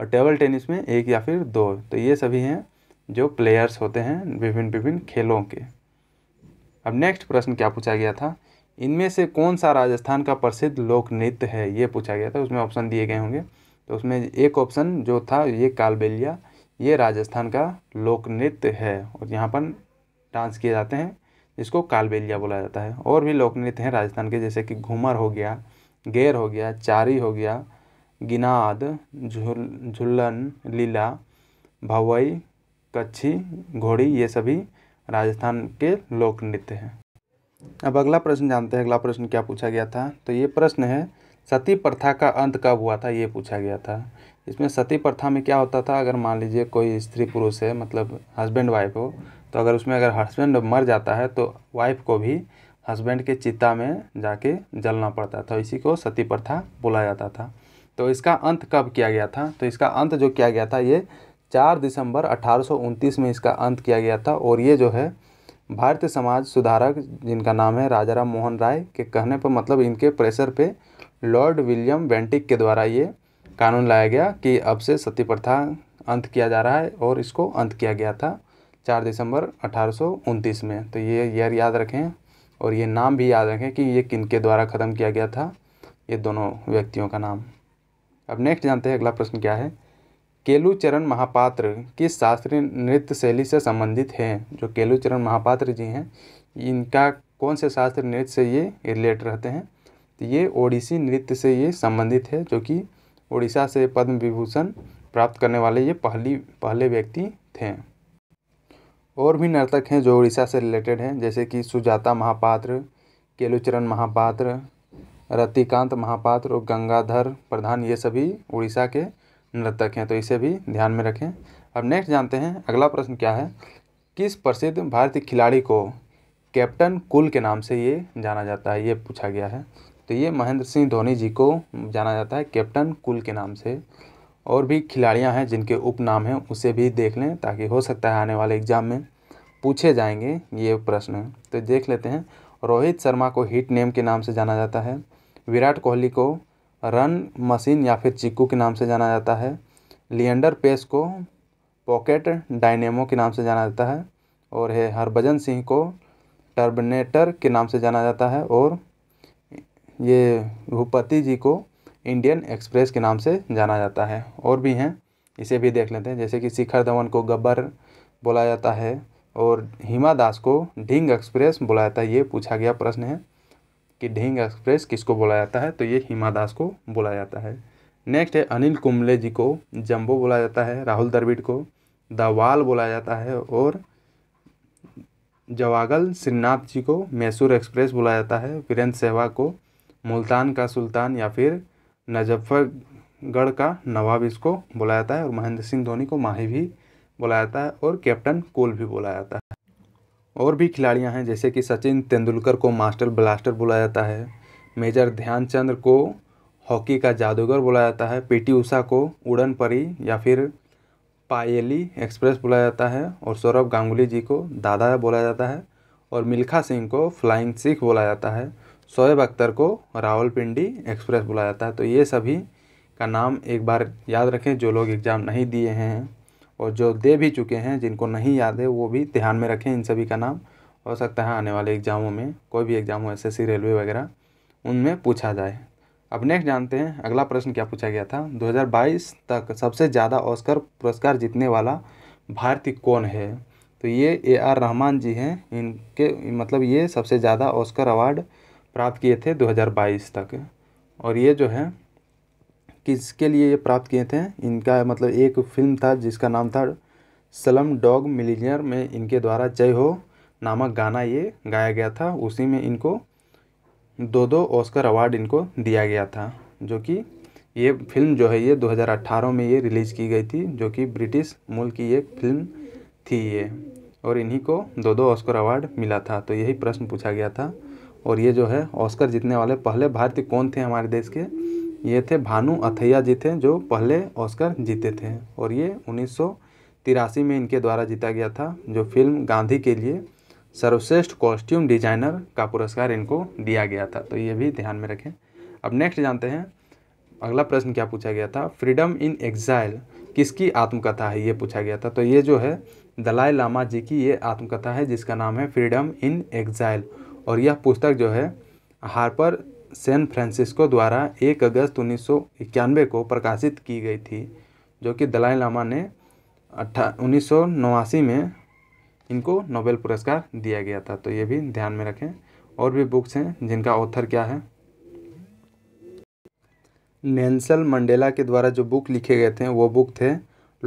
S1: और टेबल टेनिस में एक या फिर दो तो ये सभी हैं जो प्लेयर्स होते हैं विभिन्न विभिन्न खेलों के अब नेक्स्ट प्रश्न क्या पूछा गया था इनमें से कौन सा राजस्थान का प्रसिद्ध लोक नृत्य है ये पूछा गया था उसमें ऑप्शन दिए गए होंगे तो उसमें एक ऑप्शन जो था ये कालबेलिया ये राजस्थान का लोक नृत्य है और यहाँ पर डांस किए जाते हैं इसको कालबेलिया बोला जाता है और भी लोक नृत्य हैं राजस्थान के जैसे कि घूमर हो गया गेर हो गया चारी हो गया गिनाद झुल झुल्लन लीला भवई कच्छी घोड़ी ये सभी राजस्थान के लोक नृत्य हैं अब अगला प्रश्न जानते हैं अगला प्रश्न क्या पूछा गया था तो ये प्रश्न है सती प्रथा का अंत कब हुआ था ये पूछा गया था इसमें सती प्रथा में क्या होता था अगर मान लीजिए कोई स्त्री पुरुष है मतलब हस्बैंड वाइफ हो तो अगर उसमें अगर हस्बैंड मर जाता है तो वाइफ को भी हस्बैंड के चिता में जाके जलना पड़ता था इसी को सती प्रथा बोला जाता था तो इसका अंत कब किया गया था तो इसका अंत जो किया गया था ये चार दिसंबर अठारह में इसका अंत किया गया था और ये जो है भारतीय समाज सुधारक जिनका नाम है राजा राम मोहन राय के कहने पर मतलब इनके प्रेशर पे लॉर्ड विलियम बेंटिक के द्वारा ये कानून लाया गया कि अब से सती प्रथा अंत किया जा रहा है और इसको अंत किया गया था चार दिसंबर अठारह में तो ये ईयर याद रखें और ये नाम भी याद रखें कि ये किन के द्वारा ख़त्म किया गया था ये दोनों व्यक्तियों का नाम अब नेक्स्ट जानते हैं अगला प्रश्न क्या है केलुचरण महापात्र किस शास्त्रीय नृत्य शैली से संबंधित हैं जो केलुचरण महापात्र जी हैं इनका कौन से शास्त्रीय नृत्य से ये रिलेट रहते हैं तो ये ओडिसी नृत्य से ये संबंधित है जो कि उड़ीसा से पद्म विभूषण प्राप्त करने वाले ये पहली पहले व्यक्ति थे और भी नर्तक हैं जो उड़ीसा से रिलेटेड हैं जैसे कि सुजाता महापात्र केलुचरण महापात्र रतिकांत महापात्र और गंगाधर प्रधान ये सभी उड़ीसा के नर्तक हैं तो इसे भी ध्यान में रखें अब नेक्स्ट जानते हैं अगला प्रश्न क्या है किस प्रसिद्ध भारतीय खिलाड़ी को कैप्टन कुल के नाम से ये जाना जाता है ये पूछा गया है तो ये महेंद्र सिंह धोनी जी को जाना जाता है कैप्टन कुल के नाम से और भी खिलाड़ियाँ हैं जिनके उपनाम हैं उसे भी देख लें ताकि हो सकता है आने वाले एग्जाम में पूछे जाएंगे ये प्रश्न तो देख लेते हैं रोहित शर्मा को हिट नेम के नाम से जाना जाता है विराट कोहली को रन मशीन या फिर चिक्कू के नाम से जाना जाता है लियंडर पेस को पॉकेट डायनेमो के नाम से जाना जाता है और है हरभजन सिंह को टर्बनेटर के नाम से जाना जाता है और ये भूपति जी को इंडियन एक्सप्रेस के नाम से जाना जाता है और भी हैं इसे भी देख लेते हैं जैसे कि शिखर धवन को गब्बर बोला जाता है और हिमा दास को ढिंग एक्सप्रेस बोला जाता है ये पूछा गया प्रश्न है कि ढेंग एक्सप्रेस किसको बोला जाता है तो ये हिमा दास को बोला जाता है नेक्स्ट है अनिल कुंबले जी को जम्बो बोला जाता है राहुल द्रविड़ को दवाल बोला जाता है और जवागल श्रीनाथ जी को मैसूर एक्सप्रेस बोला जाता है वीरेंद्र सहवाग को मुल्तान का सुल्तान या फिर नजफ्फरगढ़ का नवाब इसको बोला जाता है और महेंद्र सिंह धोनी को माही भी बोला जाता है और कैप्टन कोल भी बोला जाता है और भी खिलाड़ियाँ हैं जैसे कि सचिन तेंदुलकर को मास्टर ब्लास्टर बोला जाता है मेजर ध्यानचंद्र को हॉकी का जादूगर बोला जाता है पीटी उषा को उड़न परी या फिर पायली एक्सप्रेस बोला जाता है और सौरभ गांगुली जी को दादा बोला जाता है और मिल्खा सिंह को फ्लाइंग सिख बोला जाता है शोएब अख्तर को रावलपिंडी एक्सप्रेस बोला जाता है तो ये सभी का नाम एक बार याद रखें जो लोग एग्ज़ाम नहीं दिए हैं और जो दे भी चुके हैं जिनको नहीं याद है वो भी ध्यान में रखें इन सभी का नाम हो सकता है आने वाले एग्ज़ामों में कोई भी एग्ज़ाम हो एस रेलवे वगैरह उनमें पूछा जाए अब नेक्स्ट जानते हैं अगला प्रश्न क्या पूछा गया था 2022 तक सबसे ज़्यादा ऑस्कर पुरस्कार जीतने वाला भारतीय कौन है तो ये ए आर रहमान जी हैं इनके मतलब ये सबसे ज़्यादा ऑस्कर अवार्ड प्राप्त किए थे 2022 तक और ये जो है किसके लिए ये प्राप्त किए थे इनका मतलब एक फिल्म था जिसका नाम था सलम डॉग मिलीनियर में इनके द्वारा जय हो नामक गाना ये गाया गया था उसी में इनको दो दो ऑस्कर अवार्ड इनको दिया गया था जो कि ये फिल्म जो है ये 2018 में ये रिलीज़ की गई थी जो कि ब्रिटिश मूल की एक फिल्म थी ये और इन्हीं को दो दो ऑस्कर अवार्ड मिला था तो यही प्रश्न पूछा गया था और ये जो है ऑस्कर जीतने वाले पहले भारतीय कौन थे हमारे देश के ये थे भानु अथैया जी थे जो पहले ऑस्कर जीते थे और ये उन्नीस में इनके द्वारा जीता गया था जो फिल्म गांधी के लिए सर्वश्रेष्ठ कॉस्ट्यूम डिजाइनर का पुरस्कार इनको दिया गया था तो ये भी ध्यान में रखें अब नेक्स्ट जानते हैं अगला प्रश्न क्या पूछा गया था फ्रीडम इन एग्जाइल किसकी आत्मकथा है ये पूछा गया था तो ये जो है दलाई लामा जी की ये आत्मकथा है जिसका नाम है फ्रीडम इन एग्जाइल और यह पुस्तक जो है हार्पर सैन फ्रांसिस्को द्वारा 1 अगस्त उन्नीस को प्रकाशित की गई थी जो कि दलाई लामा ने अट्ठा उन्नीस में इनको नोबेल पुरस्कार दिया गया था तो ये भी ध्यान में रखें और भी बुक्स हैं जिनका ऑथर क्या है नैंसल मंडेला के द्वारा जो बुक लिखे गए थे वो बुक थे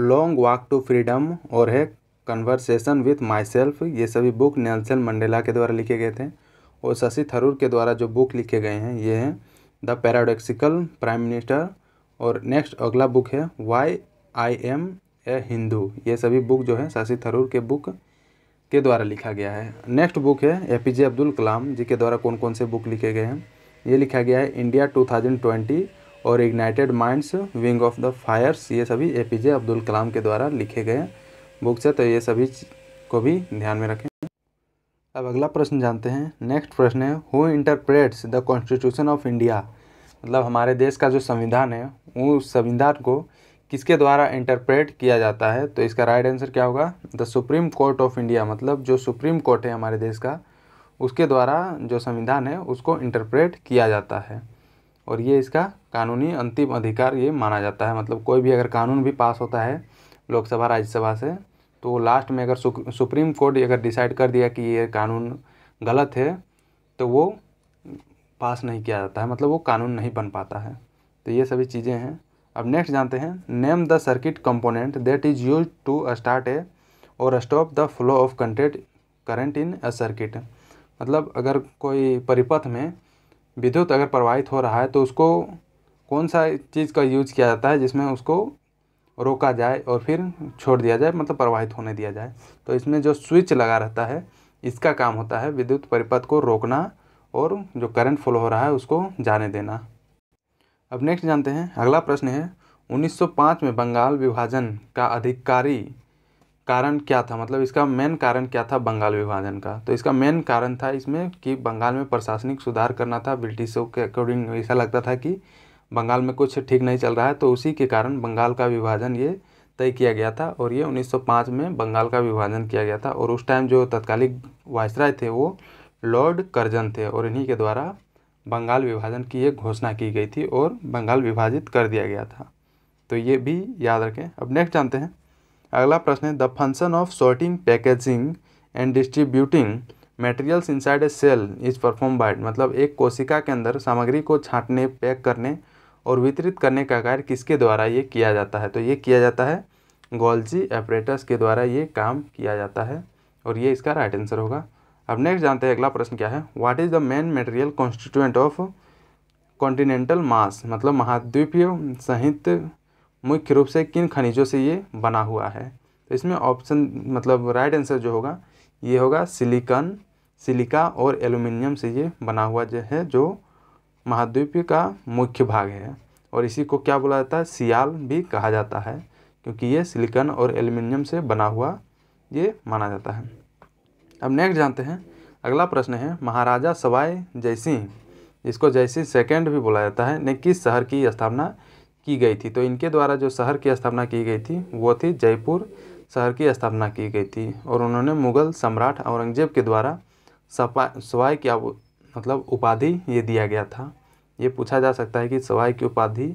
S1: लॉन्ग वॉक टू फ्रीडम और है कन्वर्सेशन विथ माई सेल्फ ये सभी बुक नेल्सन मंडेला के द्वारा लिखे गए थे और शशि थरूर के द्वारा जो बुक लिखे गए हैं ये हैं द पैराडॉक्सिकल प्राइम मिनिस्टर और नेक्स्ट अगला बुक है why I am a Hindu ये सभी बुक जो है शशि थरूर के बुक के द्वारा लिखा गया है नेक्स्ट बुक है ए पी जे अब्दुल कलाम जी के द्वारा कौन कौन से बुक लिखे गए हैं ये लिखा गया है इंडिया 2020 और ignited minds wing of the fires ये सभी ए पी जे अब्दुल कलाम के द्वारा लिखे गए बुक्स है तो ये सभी को भी ध्यान में रखें अब अगला प्रश्न जानते हैं नेक्स्ट प्रश्न है who interprets the constitution of India मतलब हमारे देश का जो संविधान है वो संविधान को किसके द्वारा इंटरप्रेट किया जाता है तो इसका राइट आंसर क्या होगा the Supreme Court of India मतलब जो सुप्रीम कोर्ट है हमारे देश का उसके द्वारा जो संविधान है उसको इंटरप्रेट किया जाता है और ये इसका कानूनी अंतिम अधिकार ये माना जाता है मतलब कोई भी अगर कानून भी पास होता है लोकसभा राज्यसभा से तो लास्ट में अगर सुप्रीम कोर्ट अगर डिसाइड कर दिया कि ये कानून गलत है तो वो पास नहीं किया जाता है मतलब वो कानून नहीं बन पाता है तो ये सभी चीज़ें हैं अब नेक्स्ट जानते हैं name the circuit component that is use to start a और stop the flow of content current in a circuit मतलब अगर कोई परिपथ में विद्युत अगर प्रवाहित हो रहा है तो उसको कौन सा चीज़ का यूज किया जाता है जिसमें उसको रोका जाए और फिर छोड़ दिया जाए मतलब प्रवाहित होने दिया जाए तो इसमें जो स्विच लगा रहता है इसका काम होता है विद्युत परिपथ को रोकना और जो करंट फ्लो हो रहा है उसको जाने देना अब नेक्स्ट जानते हैं अगला प्रश्न है 1905 में बंगाल विभाजन का अधिकारी कारण क्या था मतलब इसका मेन कारण क्या था बंगाल विभाजन का तो इसका मेन कारण था इसमें कि बंगाल में प्रशासनिक सुधार करना था ब्रिटिशों के अकॉर्डिंग ऐसा लगता था कि बंगाल में कुछ ठीक नहीं चल रहा है तो उसी के कारण बंगाल का विभाजन ये तय किया गया था और ये 1905 में बंगाल का विभाजन किया गया था और उस टाइम जो तत्कालिक वायसराय थे वो लॉर्ड कर्जन थे और इन्हीं के द्वारा बंगाल विभाजन की एक घोषणा की गई थी और बंगाल विभाजित कर दिया गया था तो ये भी याद रखें अब नेक्स्ट जानते हैं अगला प्रश्न है the function of sorting packaging and distributing materials inside a cell is perform by मतलब एक कोशिका के अंदर सामग्री को छांटने पैक करने और वितरित करने का कार्य किसके द्वारा ये किया जाता है तो ये किया जाता है गोल्जी ऑपरेटर्स के द्वारा ये काम किया जाता है और ये इसका राइट आंसर होगा अब नेक्स्ट जानते हैं अगला प्रश्न क्या है what is the main material constituent of continental mass मतलब महाद्वीपीय सहित मुख्य रूप से किन खनिजों से ये बना हुआ है तो इसमें ऑप्शन मतलब राइट आंसर जो होगा ये होगा सिलिकन सिलिका और एल्यूमिनियम से ये बना हुआ जो है जो महाद्वीप का मुख्य भाग है और इसी को क्या बोला जाता है सियाल भी कहा जाता है क्योंकि ये सिलिकन और एल्युमिनियम से बना हुआ ये माना जाता है अब नेक्स्ट जानते हैं अगला प्रश्न है महाराजा सवाई जयसिंह इसको जयसिंह सेकेंड भी बोला जाता है ने किस शहर की स्थापना की गई थी तो इनके द्वारा जो शहर की स्थापना की गई थी वो थी जयपुर शहर की स्थापना की गई थी और उन्होंने मुगल सम्राट औरंगजेब के द्वारा सपा सवाई की मतलब उपाधि ये दिया गया था ये पूछा जा सकता है कि सवाई की उपाधि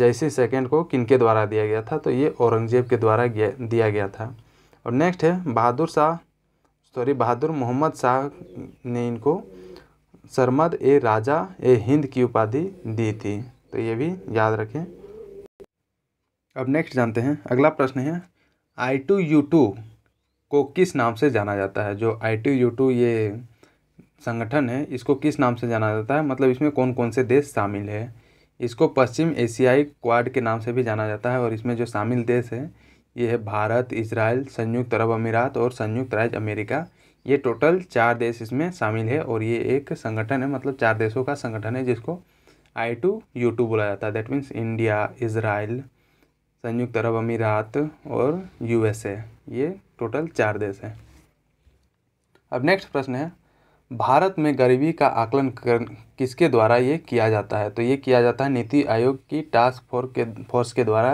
S1: जैसी सेकेंड को किनके द्वारा दिया गया था तो ये औरंगजेब के द्वारा दिया गया था और नेक्स्ट है बहादुर शाह सॉरी बहादुर मोहम्मद शाह ने इनको सरमद ए राजा ए हिंद की उपाधि दी थी तो ये भी याद रखें अब नेक्स्ट जानते हैं अगला प्रश्न है आई टू यू टू को किस नाम से जाना जाता है जो आई टू यू टू ये संगठन है इसको किस नाम से जाना जाता है मतलब इसमें कौन कौन से देश शामिल है इसको पश्चिम एशियाई क्वाड के नाम से भी जाना जाता है और इसमें जो शामिल देश है ये है भारत इसराइल संयुक्त अरब अमीरात और संयुक्त राज्य अमेरिका ये टोटल चार देश इसमें शामिल है और ये एक संगठन है मतलब चार देशों का संगठन है जिसको आई टू यू टू बोला जाता है दैट मीन्स इंडिया इसराइल संयुक्त अरब अमीरात और यूएसए ये टोटल चार देश हैं अब नेक्स्ट प्रश्न है भारत में गरीबी का आकलन कर किसके द्वारा ये किया जाता है तो ये किया जाता है नीति आयोग की टास्क फोर्स के फोर्स के द्वारा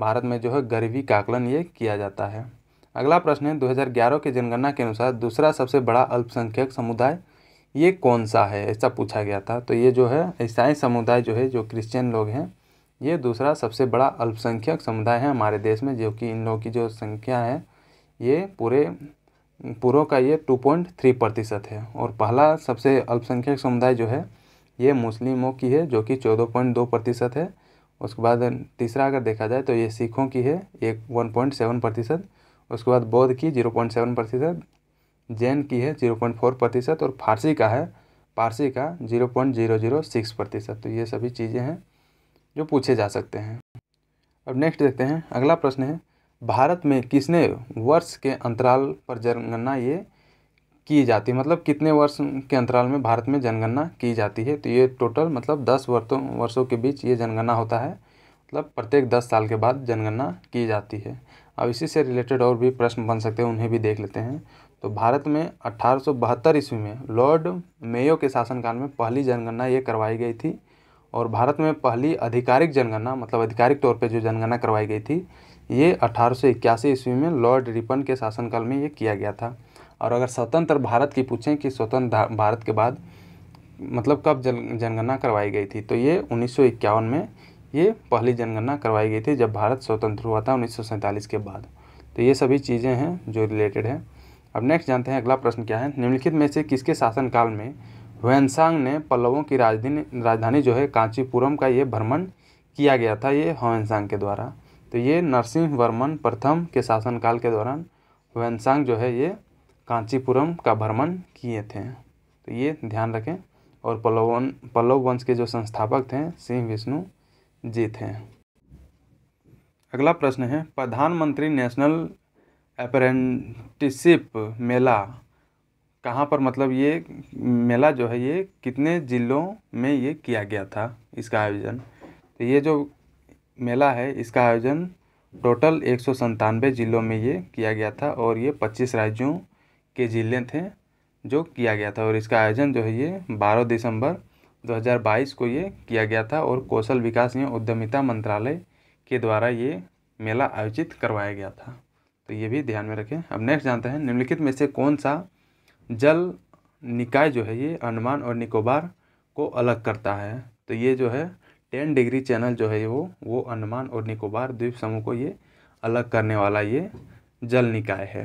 S1: भारत में जो है गरीबी का आकलन ये किया जाता है अगला प्रश्न है 2011 के जनगणना के अनुसार दूसरा सबसे बड़ा अल्पसंख्यक समुदाय ये कौन सा है ऐसा पूछा गया था तो ये जो है ईसाई समुदाय जो है जो क्रिश्चियन लोग हैं ये दूसरा सबसे बड़ा अल्पसंख्यक समुदाय है हमारे देश में जो कि इन लोगों की जो संख्या है ये पूरे पूर्व का ये 2.3 प्रतिशत है और पहला सबसे अल्पसंख्यक समुदाय जो है ये मुस्लिमों की है जो कि 14.2 प्रतिशत है उसके बाद तीसरा अगर देखा जाए तो ये सिखों की है एक सेवन प्रतिशत उसके बाद बौद्ध की सेवन प्रतिशत जैन की है फोर प्रतिशत और फारसी का है पारसी का zero zero zero point six प्रतिशत तो ये सभी चीज़ें हैं जो पूछे जा सकते हैं अब नेक्स्ट देखते हैं अगला प्रश्न है भारत में किसने वर्ष के अंतराल पर जनगणना ये की जाती है मतलब कितने वर्ष के अंतराल में भारत में जनगणना की जाती है तो ये टोटल मतलब दस वर्षों वर्षों के बीच ये जनगणना होता है मतलब प्रत्येक दस साल के बाद जनगणना की जाती है अब इसी से रिलेटेड और भी प्रश्न बन सकते हैं उन्हें भी देख लेते हैं तो भारत में अठारह ईस्वी में लॉर्ड मेयो के शासनकाल में पहली जनगणना ये करवाई गई थी और भारत में पहली आधिकारिक जनगणना मतलब आधिकारिक तौर पर जो जनगणना करवाई गई थी ये अठारह ईस्वी में लॉर्ड रिपन के शासनकाल में ये किया गया था और अगर स्वतंत्र भारत की पूछें कि स्वतंत्र भारत के बाद मतलब कब जन जनगणना करवाई गई थी तो ये उन्नीस में ये पहली जनगणना करवाई गई थी जब भारत स्वतंत्र हुआ था उन्नीस के बाद तो ये सभी चीज़ें हैं जो रिलेटेड हैं अब नेक्स्ट जानते हैं अगला प्रश्न क्या है निम्नलिखित में से किसके शासनकाल में हुएसांग ने पल्लवों की राजधानी राजधानी जो है कांचीपुरम का ये भ्रमण किया गया था ये हुएनसांग के द्वारा तो ये नरसिंह वर्मन प्रथम के शासनकाल के दौरान वेंसांग जो है ये कांचीपुरम का भ्रमण किए थे तो ये ध्यान रखें और पल्लवन पल्लव वंश के जो संस्थापक थे सिंह विष्णु जी थे अगला प्रश्न है प्रधानमंत्री नेशनल अप्रेंटिसिप मेला कहाँ पर मतलब ये मेला जो है ये कितने ज़िलों में ये किया गया था इसका आयोजन तो ये जो मेला है इसका आयोजन टोटल एक सौ संतानवे ज़िलों में ये किया गया था और ये पच्चीस राज्यों के ज़िले थे जो किया गया था और इसका आयोजन जो है ये बारह दिसंबर 2022 को ये किया गया था और कौशल विकास एवं उद्यमिता मंत्रालय के द्वारा ये मेला आयोजित करवाया गया था तो ये भी ध्यान में रखें अब नेक्स्ट जानते हैं निम्नलिखित में से कौन सा जल निकाय जो है ये अंडमान और निकोबार को अलग करता है तो ये जो है टेन डिग्री चैनल जो है वो वो अंडमान और निकोबार द्वीप समूह को ये अलग करने वाला ये जल निकाय है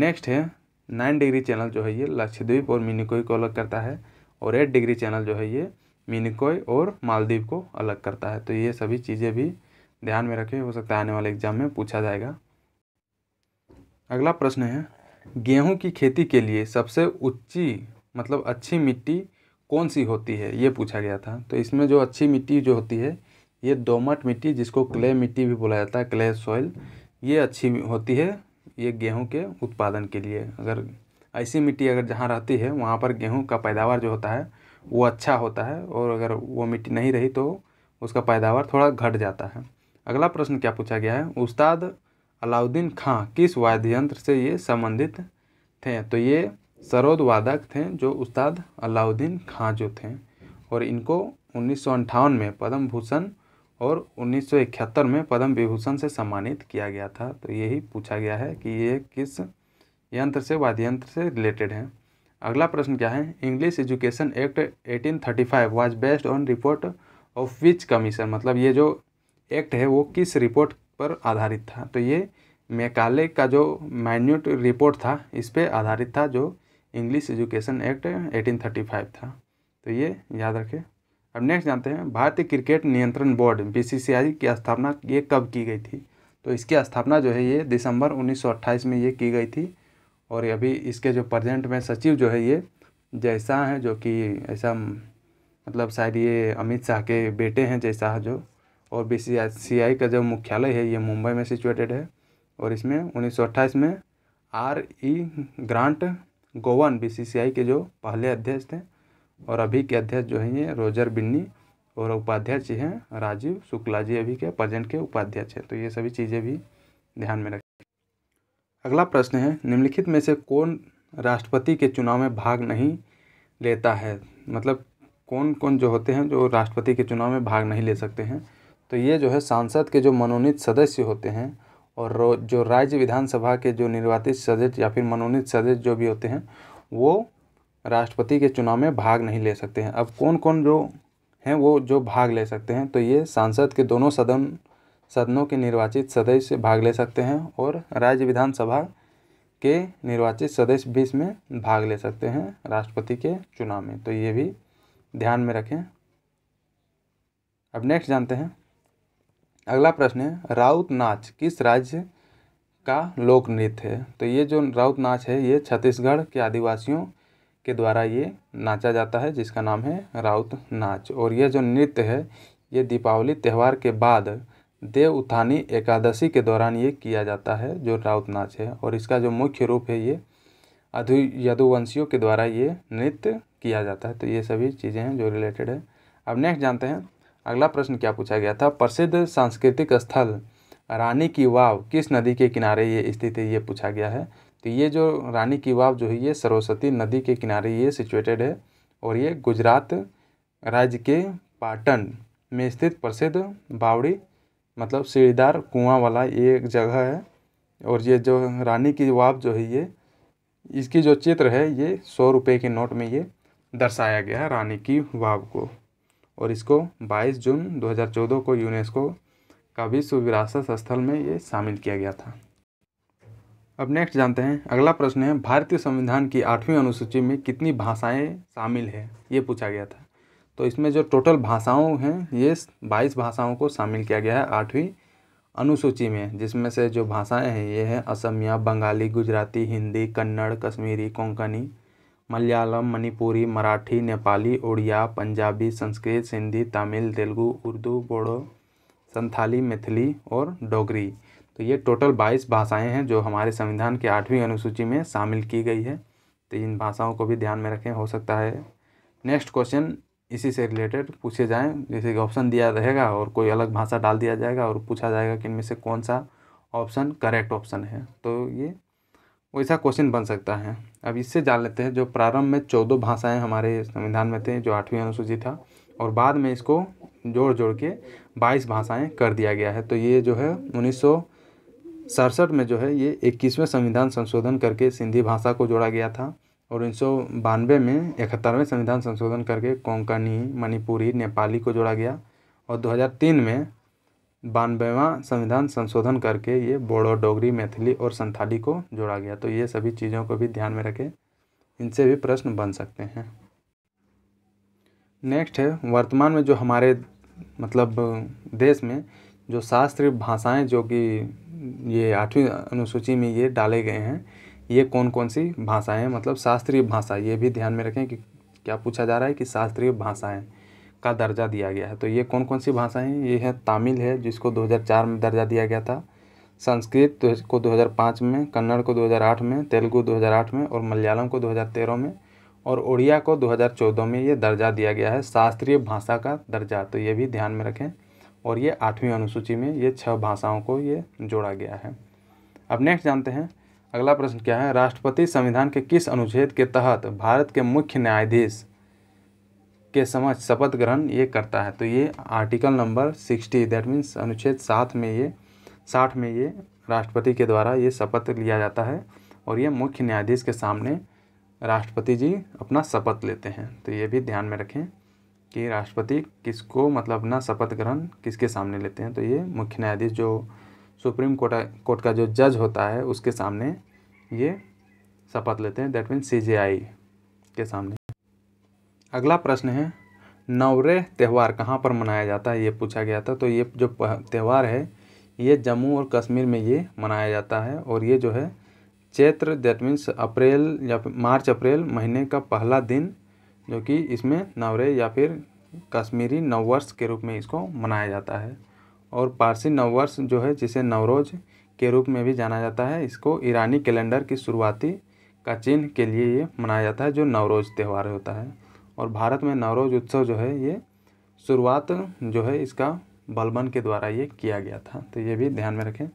S1: नेक्स्ट है नाइन डिग्री चैनल जो है ये लक्षद्वीप और मिनिकोई को अलग करता है और एट डिग्री चैनल जो है ये मिनिकोई और मालदीव को अलग करता है तो ये सभी चीज़ें भी ध्यान में रखें हो सकता है आने वाले एग्जाम में पूछा जाएगा अगला प्रश्न है गेहूं की खेती के लिए सबसे ऊंची मतलब अच्छी मिट्टी कौन सी होती है ये पूछा गया था तो इसमें जो अच्छी मिट्टी जो होती है ये दोमट मिट्टी जिसको क्ले मिट्टी भी बोला जाता है क्ले सॉइल ये अच्छी होती है ये गेहूं के उत्पादन के लिए अगर ऐसी मिट्टी अगर जहाँ रहती है वहाँ पर गेहूँ का पैदावार जो होता है वो अच्छा होता है और अगर वो मिट्टी नहीं रही तो उसका पैदावार थोड़ा घट जाता है अगला प्रश्न क्या पूछा गया है उस्ताद अलाउद्दीन खां किस वाद्य यंत्र से ये संबंधित थे तो ये सरोद वादक थे जो उस्ताद अलाउद्दीन खां जो थे और इनको उन्नीस में पद्म भूषण और 1971 में पद्म विभूषण से सम्मानित किया गया था तो यही पूछा गया है कि ये किस यंत्र से वाद्य यंत्र से रिलेटेड हैं अगला प्रश्न क्या है English education act 1835 was based on report of which commission मतलब ये जो एक्ट है वो किस रिपोर्ट पर आधारित था तो ये मेकाले का जो माइन्यूट रिपोर्ट था इस पर आधारित था जो इंग्लिश एजुकेशन एक्ट 1835 था तो ये याद रखें अब नेक्स्ट जानते हैं भारतीय क्रिकेट नियंत्रण बोर्ड बीसीसीआई की स्थापना ये कब की गई थी तो इसकी स्थापना जो है ये दिसंबर 1928 में ये की गई थी और अभी इसके जो प्रजेंट में सचिव जो है ये जैसा हैं जो कि ऐसा मतलब शायद ये अमित शाह के बेटे हैं जैसा है जो और बी सी का जो मुख्यालय है ये मुंबई में सिचुएटेड है और इसमें उन्नीस में R E Grant Govan BCCI के जो पहले अध्यक्ष थे और अभी के अध्यक्ष जो हैं ये रोजर बिन्नी और उपाध्यक्ष हैं राजीव शुक्ला जी अभी के प्रजेंट के उपाध्यक्ष हैं तो ये सभी चीज़ें भी ध्यान में रखें अगला प्रश्न है निम्नलिखित में से कौन राष्ट्रपति के चुनाव में भाग नहीं लेता है मतलब कौन कौन जो होते हैं जो राष्ट्रपति के चुनाव में भाग नहीं ले सकते हैं तो ये जो है सांसद के जो मनोनीत सदस्य होते हैं और जो राज्य विधानसभा के जो निर्वाचित सदस्य या फिर मनोनीत सदस्य जो भी होते हैं वो राष्ट्रपति के चुनाव में भाग नहीं ले सकते हैं अब कौन कौन जो हैं वो जो भाग ले सकते हैं तो ये सांसद के दोनों सदन सदनों के निर्वाचित सदस्य भाग ले सकते हैं और राज्य विधानसभा के निर्वाचित सदस्य भी इसमें भाग ले सकते हैं राष्ट्रपति के चुनाव में तो ये भी ध्यान में रखें अब नेक्स्ट जानते हैं अगला प्रश्न है राउत नाच किस राज्य का लोक नृत्य है तो ये जो राउत नाच है ये छत्तीसगढ़ के आदिवासियों के द्वारा ये नाचा जाता है जिसका नाम है राउत नाच और ये जो नृत्य है ये दीपावली त्यौहार के बाद देव उत्थानी एकादशी के दौरान ये किया जाता है जो राउत नाच है और इसका जो मुख्य रूप है ये अधु यदुवंशियों के द्वारा ये नृत्य किया जाता है तो ये सभी चीज़ें हैं जो रिलेटेड है अब नेक्स्ट जानते हैं अगला प्रश्न क्या पूछा गया था प्रसिद्ध सांस्कृतिक स्थल रानी की वाव किस नदी के किनारे ये स्थित है ये पूछा गया है तो ये जो रानी की वाव जो है ये सरस्वती नदी के किनारे ये सिचुएटेड है और ये गुजरात राज्य के पाटन में स्थित प्रसिद्ध बावड़ी मतलब सीढ़ीदार कुआं वाला ये एक जगह है और ये जो रानी की वाव जो है ये इसकी जो चित्र है ये सौ रुपये के नोट में ये दर्शाया गया है रानी की वाव को और इसको 22 जून 2014 को यूनेस्को का विश्व विरासत स्थल में ये शामिल किया गया था अब नेक्स्ट जानते हैं अगला प्रश्न है भारतीय संविधान की आठवीं अनुसूची में कितनी भाषाएं शामिल है ये पूछा गया था तो इसमें जो टोटल भाषाओं हैं ये बाईस भाषाओं को शामिल किया गया है आठवीं अनुसूची में जिसमें से जो भाषाएं हैं ये हैं असमिया बंगाली गुजराती हिंदी कन्नड़ कश्मीरी कोंकणी मलयालम मणिपुरी मराठी नेपाली उड़िया पंजाबी संस्कृत सिंधी तमिल तेलुगू उर्दू बोडो संथाली मैथिली और डोगरी तो ये टोटल बाईस भाषाएं हैं जो हमारे संविधान के आठवीं अनुसूची में शामिल की गई है तो इन भाषाओं को भी ध्यान में रखें हो सकता है नेक्स्ट क्वेश्चन इसी से रिलेटेड पूछे जाएँ जैसे कि ऑप्शन दिया रहेगा और कोई अलग भाषा डाल दिया जाएगा और पूछा जाएगा कि इनमें से कौन सा ऑप्शन करेक्ट ऑप्शन है तो ये वैसा क्वेश्चन बन सकता है अब इससे जान लेते हैं जो प्रारंभ में चौदह भाषाएं हमारे संविधान में थे जो आठवीं अनुसूची था और बाद में इसको जोड़ जोड़ के बाईस भाषाएं कर दिया गया है तो ये जो है उन्नीस सड़सठ में जो है ये इक्कीसवें संविधान संशोधन करके सिंधी भाषा को जोड़ा गया था और उन्नीस बानवे में इकहत्तरवें संविधान संशोधन करके कोंकणी मणिपुरी नेपाली को जोड़ा गया और 2003 में बानवेवा संविधान संशोधन करके ये बोडो डोगरी मैथिली और संथाली को जोड़ा गया तो ये सभी चीज़ों को भी ध्यान में रखें इनसे भी प्रश्न बन सकते हैं नेक्स्ट है वर्तमान में जो हमारे मतलब देश में जो शास्त्रीय भाषाएं जो कि ये आठवीं अनुसूची में ये डाले गए हैं ये कौन कौन सी भाषाएं मतलब शास्त्रीय भाषा ये भी ध्यान में रखें कि क्या पूछा जा रहा है कि शास्त्रीय भाषाएं का दर्जा दिया गया है तो ये कौन कौन सी भाषाएं हैं ये है तमिल है जिसको 2004 में दर्जा दिया गया था संस्कृत को 2005 में कन्नड़ को 2008 में तेलुगु 2008 में और मलयालम को 2013 में और उड़िया को 2014 में ये दर्जा दिया गया है शास्त्रीय भाषा का दर्जा तो ये भी ध्यान में रखें और ये आठवीं अनुसूची में ये छः भाषाओं को ये जोड़ा गया है अब नेक्स्ट जानते हैं अगला प्रश्न क्या है राष्ट्रपति संविधान के किस अनुच्छेद के तहत भारत के मुख्य न्यायाधीश के समक्ष शपथ ग्रहण ये करता है तो ये article number sixty that means अनुच्छेद सात में ये साठ में ये राष्ट्रपति के द्वारा ये शपथ लिया जाता है और ये मुख्य न्यायाधीश के सामने राष्ट्रपति जी अपना शपथ लेते हैं तो ये भी ध्यान में रखें कि राष्ट्रपति किसको मतलब अपना शपथ ग्रहण किसके सामने लेते हैं तो ये मुख्य न्यायाधीश जो सुप्रीम कोर्ट कोर्ट का जो जज होता है उसके सामने ये शपथ लेते हैं दैट मीन्स सी के सामने अगला प्रश्न है नवरे त्यौहार कहाँ पर मनाया जाता है ये पूछा गया था तो ये जो त्यौहार है ये जम्मू और कश्मीर में ये मनाया जाता है और ये जो है चैत्र दैट मीन्स अप्रैल या मार्च अप्रैल महीने का पहला दिन जो कि इसमें नवरे या फिर कश्मीरी नववर्ष के रूप में इसको मनाया जाता है और पारसी नववर्ष जो है जिसे नवरोज के रूप में भी जाना जाता है इसको ईरानी कैलेंडर की शुरुआती का चिन्ह के लिए ये मनाया जाता है जो नवरोज त्यौहार होता है और भारत में नवरोज उत्सव जो है ये शुरुआत जो है इसका बलबन के द्वारा ये किया गया था तो ये भी ध्यान में रखें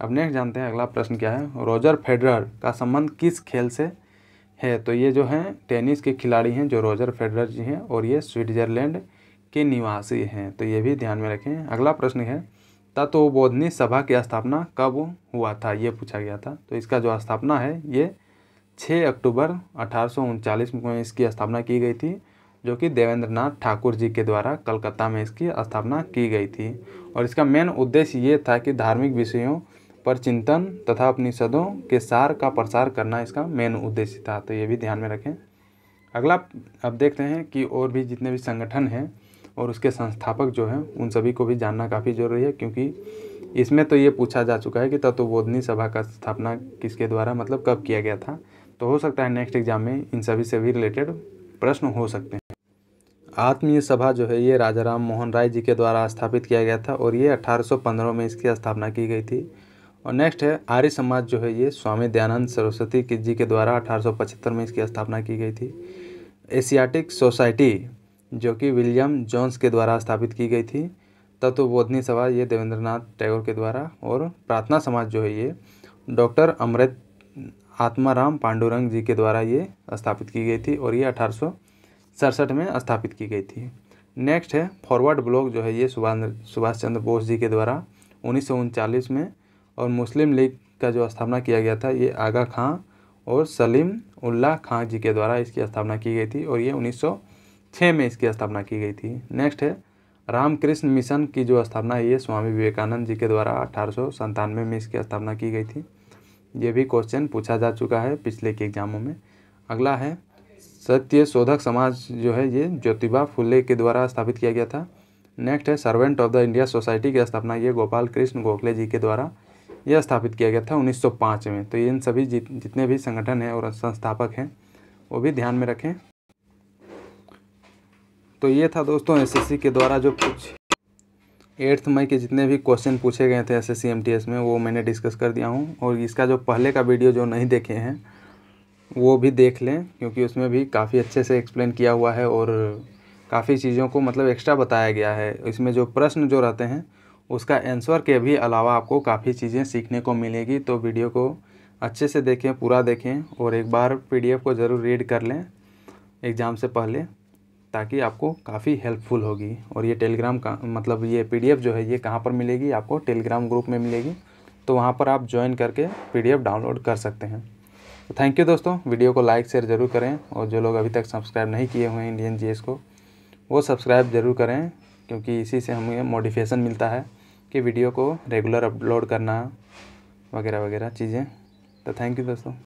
S1: अब नेक्स्ट जानते हैं अगला प्रश्न क्या है रोजर फेडरर का संबंध किस खेल से है तो ये जो हैं टेनिस के खिलाड़ी हैं जो रोजर फेडरर जी हैं और ये स्विट्जरलैंड के निवासी हैं तो ये भी ध्यान में रखें अगला प्रश्न है तत्वबोधनी सभा की स्थापना कब हुआ था ये पूछा गया था तो इसका जो स्थापना है ये 6 अक्टूबर अठारह में इसकी स्थापना की गई थी जो कि देवेंद्र नाथ ठाकुर जी के द्वारा कलकत्ता में इसकी स्थापना की गई थी और इसका मेन उद्देश्य ये था कि धार्मिक विषयों पर चिंतन तथा अपनी सदों के सार का प्रसार करना इसका मेन उद्देश्य था तो ये भी ध्यान में रखें अगला अब देखते हैं कि और भी जितने भी संगठन हैं और उसके संस्थापक जो हैं उन सभी को भी जानना काफ़ी जरूरी है क्योंकि इसमें तो ये पूछा जा चुका है कि तत्वबोधनी सभा का स्थापना किसके द्वारा मतलब कब किया गया था तो हो सकता है नेक्स्ट एग्जाम में इन सभी से भी रिलेटेड प्रश्न हो सकते हैं आत्मीय सभा जो है ये राजा राम मोहन राय जी के द्वारा स्थापित किया गया था और ये 1815 में इसकी स्थापना की गई थी और नेक्स्ट है आर्य समाज जो है ये स्वामी दयानंद सरस्वती की जी के द्वारा 1875 में इसकी स्थापना की गई थी एशियाटिक सोसाइटी जो कि विलियम जोन्स के द्वारा स्थापित की गई थी तत्वबोधनी सभा ये देवेंद्रनाथ टैगोर के द्वारा और प्रार्थना समाज जो है ये डॉक्टर अमृत आत्माराम पांडुरंग जी के द्वारा ये स्थापित की गई थी और ये अठारह में स्थापित की गई थी नेक्स्ट है फॉरवर्ड ब्लॉक जो है ये सुभाष सुभाष चंद्र बोस जी के द्वारा उन्नीस में और मुस्लिम लीग का जो स्थापना किया गया था ये आगा खां और सलीम उल्लाह खां जी के द्वारा इसकी स्थापना की गई थी और ये 1906 में इसकी स्थापना की गई थी नेक्स्ट है रामकृष्ण मिशन की जो स्थापना है ये स्वामी विवेकानंद जी के द्वारा अठारह में इसकी स्थापना की गई थी ये भी क्वेश्चन पूछा जा चुका है पिछले के एग्जामों में अगला है सत्य शोधक समाज जो है ये ज्योतिबा फुले के द्वारा स्थापित किया गया था नेक्स्ट है servant of the India society की स्थापना ये गोपाल कृष्ण गोखले जी के द्वारा यह स्थापित किया गया था 1905 में तो इन सभी जित, जितने भी संगठन हैं और संस्थापक हैं वो भी ध्यान में रखें तो ये था दोस्तों एसएससी के द्वारा जो कुछ एट्थ मई के जितने भी क्वेश्चन पूछे गए थे एस एस में वो मैंने डिस्कस कर दिया हूँ और इसका जो पहले का वीडियो जो नहीं देखे हैं वो भी देख लें क्योंकि उसमें भी काफ़ी अच्छे से एक्सप्लेन किया हुआ है और काफ़ी चीज़ों को मतलब एक्स्ट्रा बताया गया है इसमें जो प्रश्न जो रहते हैं उसका आंसर के भी अलावा आपको काफ़ी चीज़ें सीखने को मिलेगी तो वीडियो को अच्छे से देखें पूरा देखें और एक बार पीडीएफ को ज़रूर रीड कर लें एग्ज़ाम से पहले ताकि आपको काफ़ी हेल्पफुल होगी और ये टेलीग्राम का मतलब ये पीडीएफ जो है ये कहाँ पर मिलेगी आपको टेलीग्राम ग्रुप में मिलेगी तो वहाँ पर आप ज्वाइन करके पीडीएफ डाउनलोड कर सकते हैं तो थैंक यू दोस्तों वीडियो को लाइक शेयर ज़रूर करें और जो लोग अभी तक सब्सक्राइब नहीं किए हुए हैं इंडियन जी को वो सब्सक्राइब ज़रूर करें क्योंकि इसी से हमें मोटिफिकेशन मिलता है कि वीडियो को रेगुलर अपलोड करना वगैरह वगैरह चीज़ें तो थैंक यू दोस्तों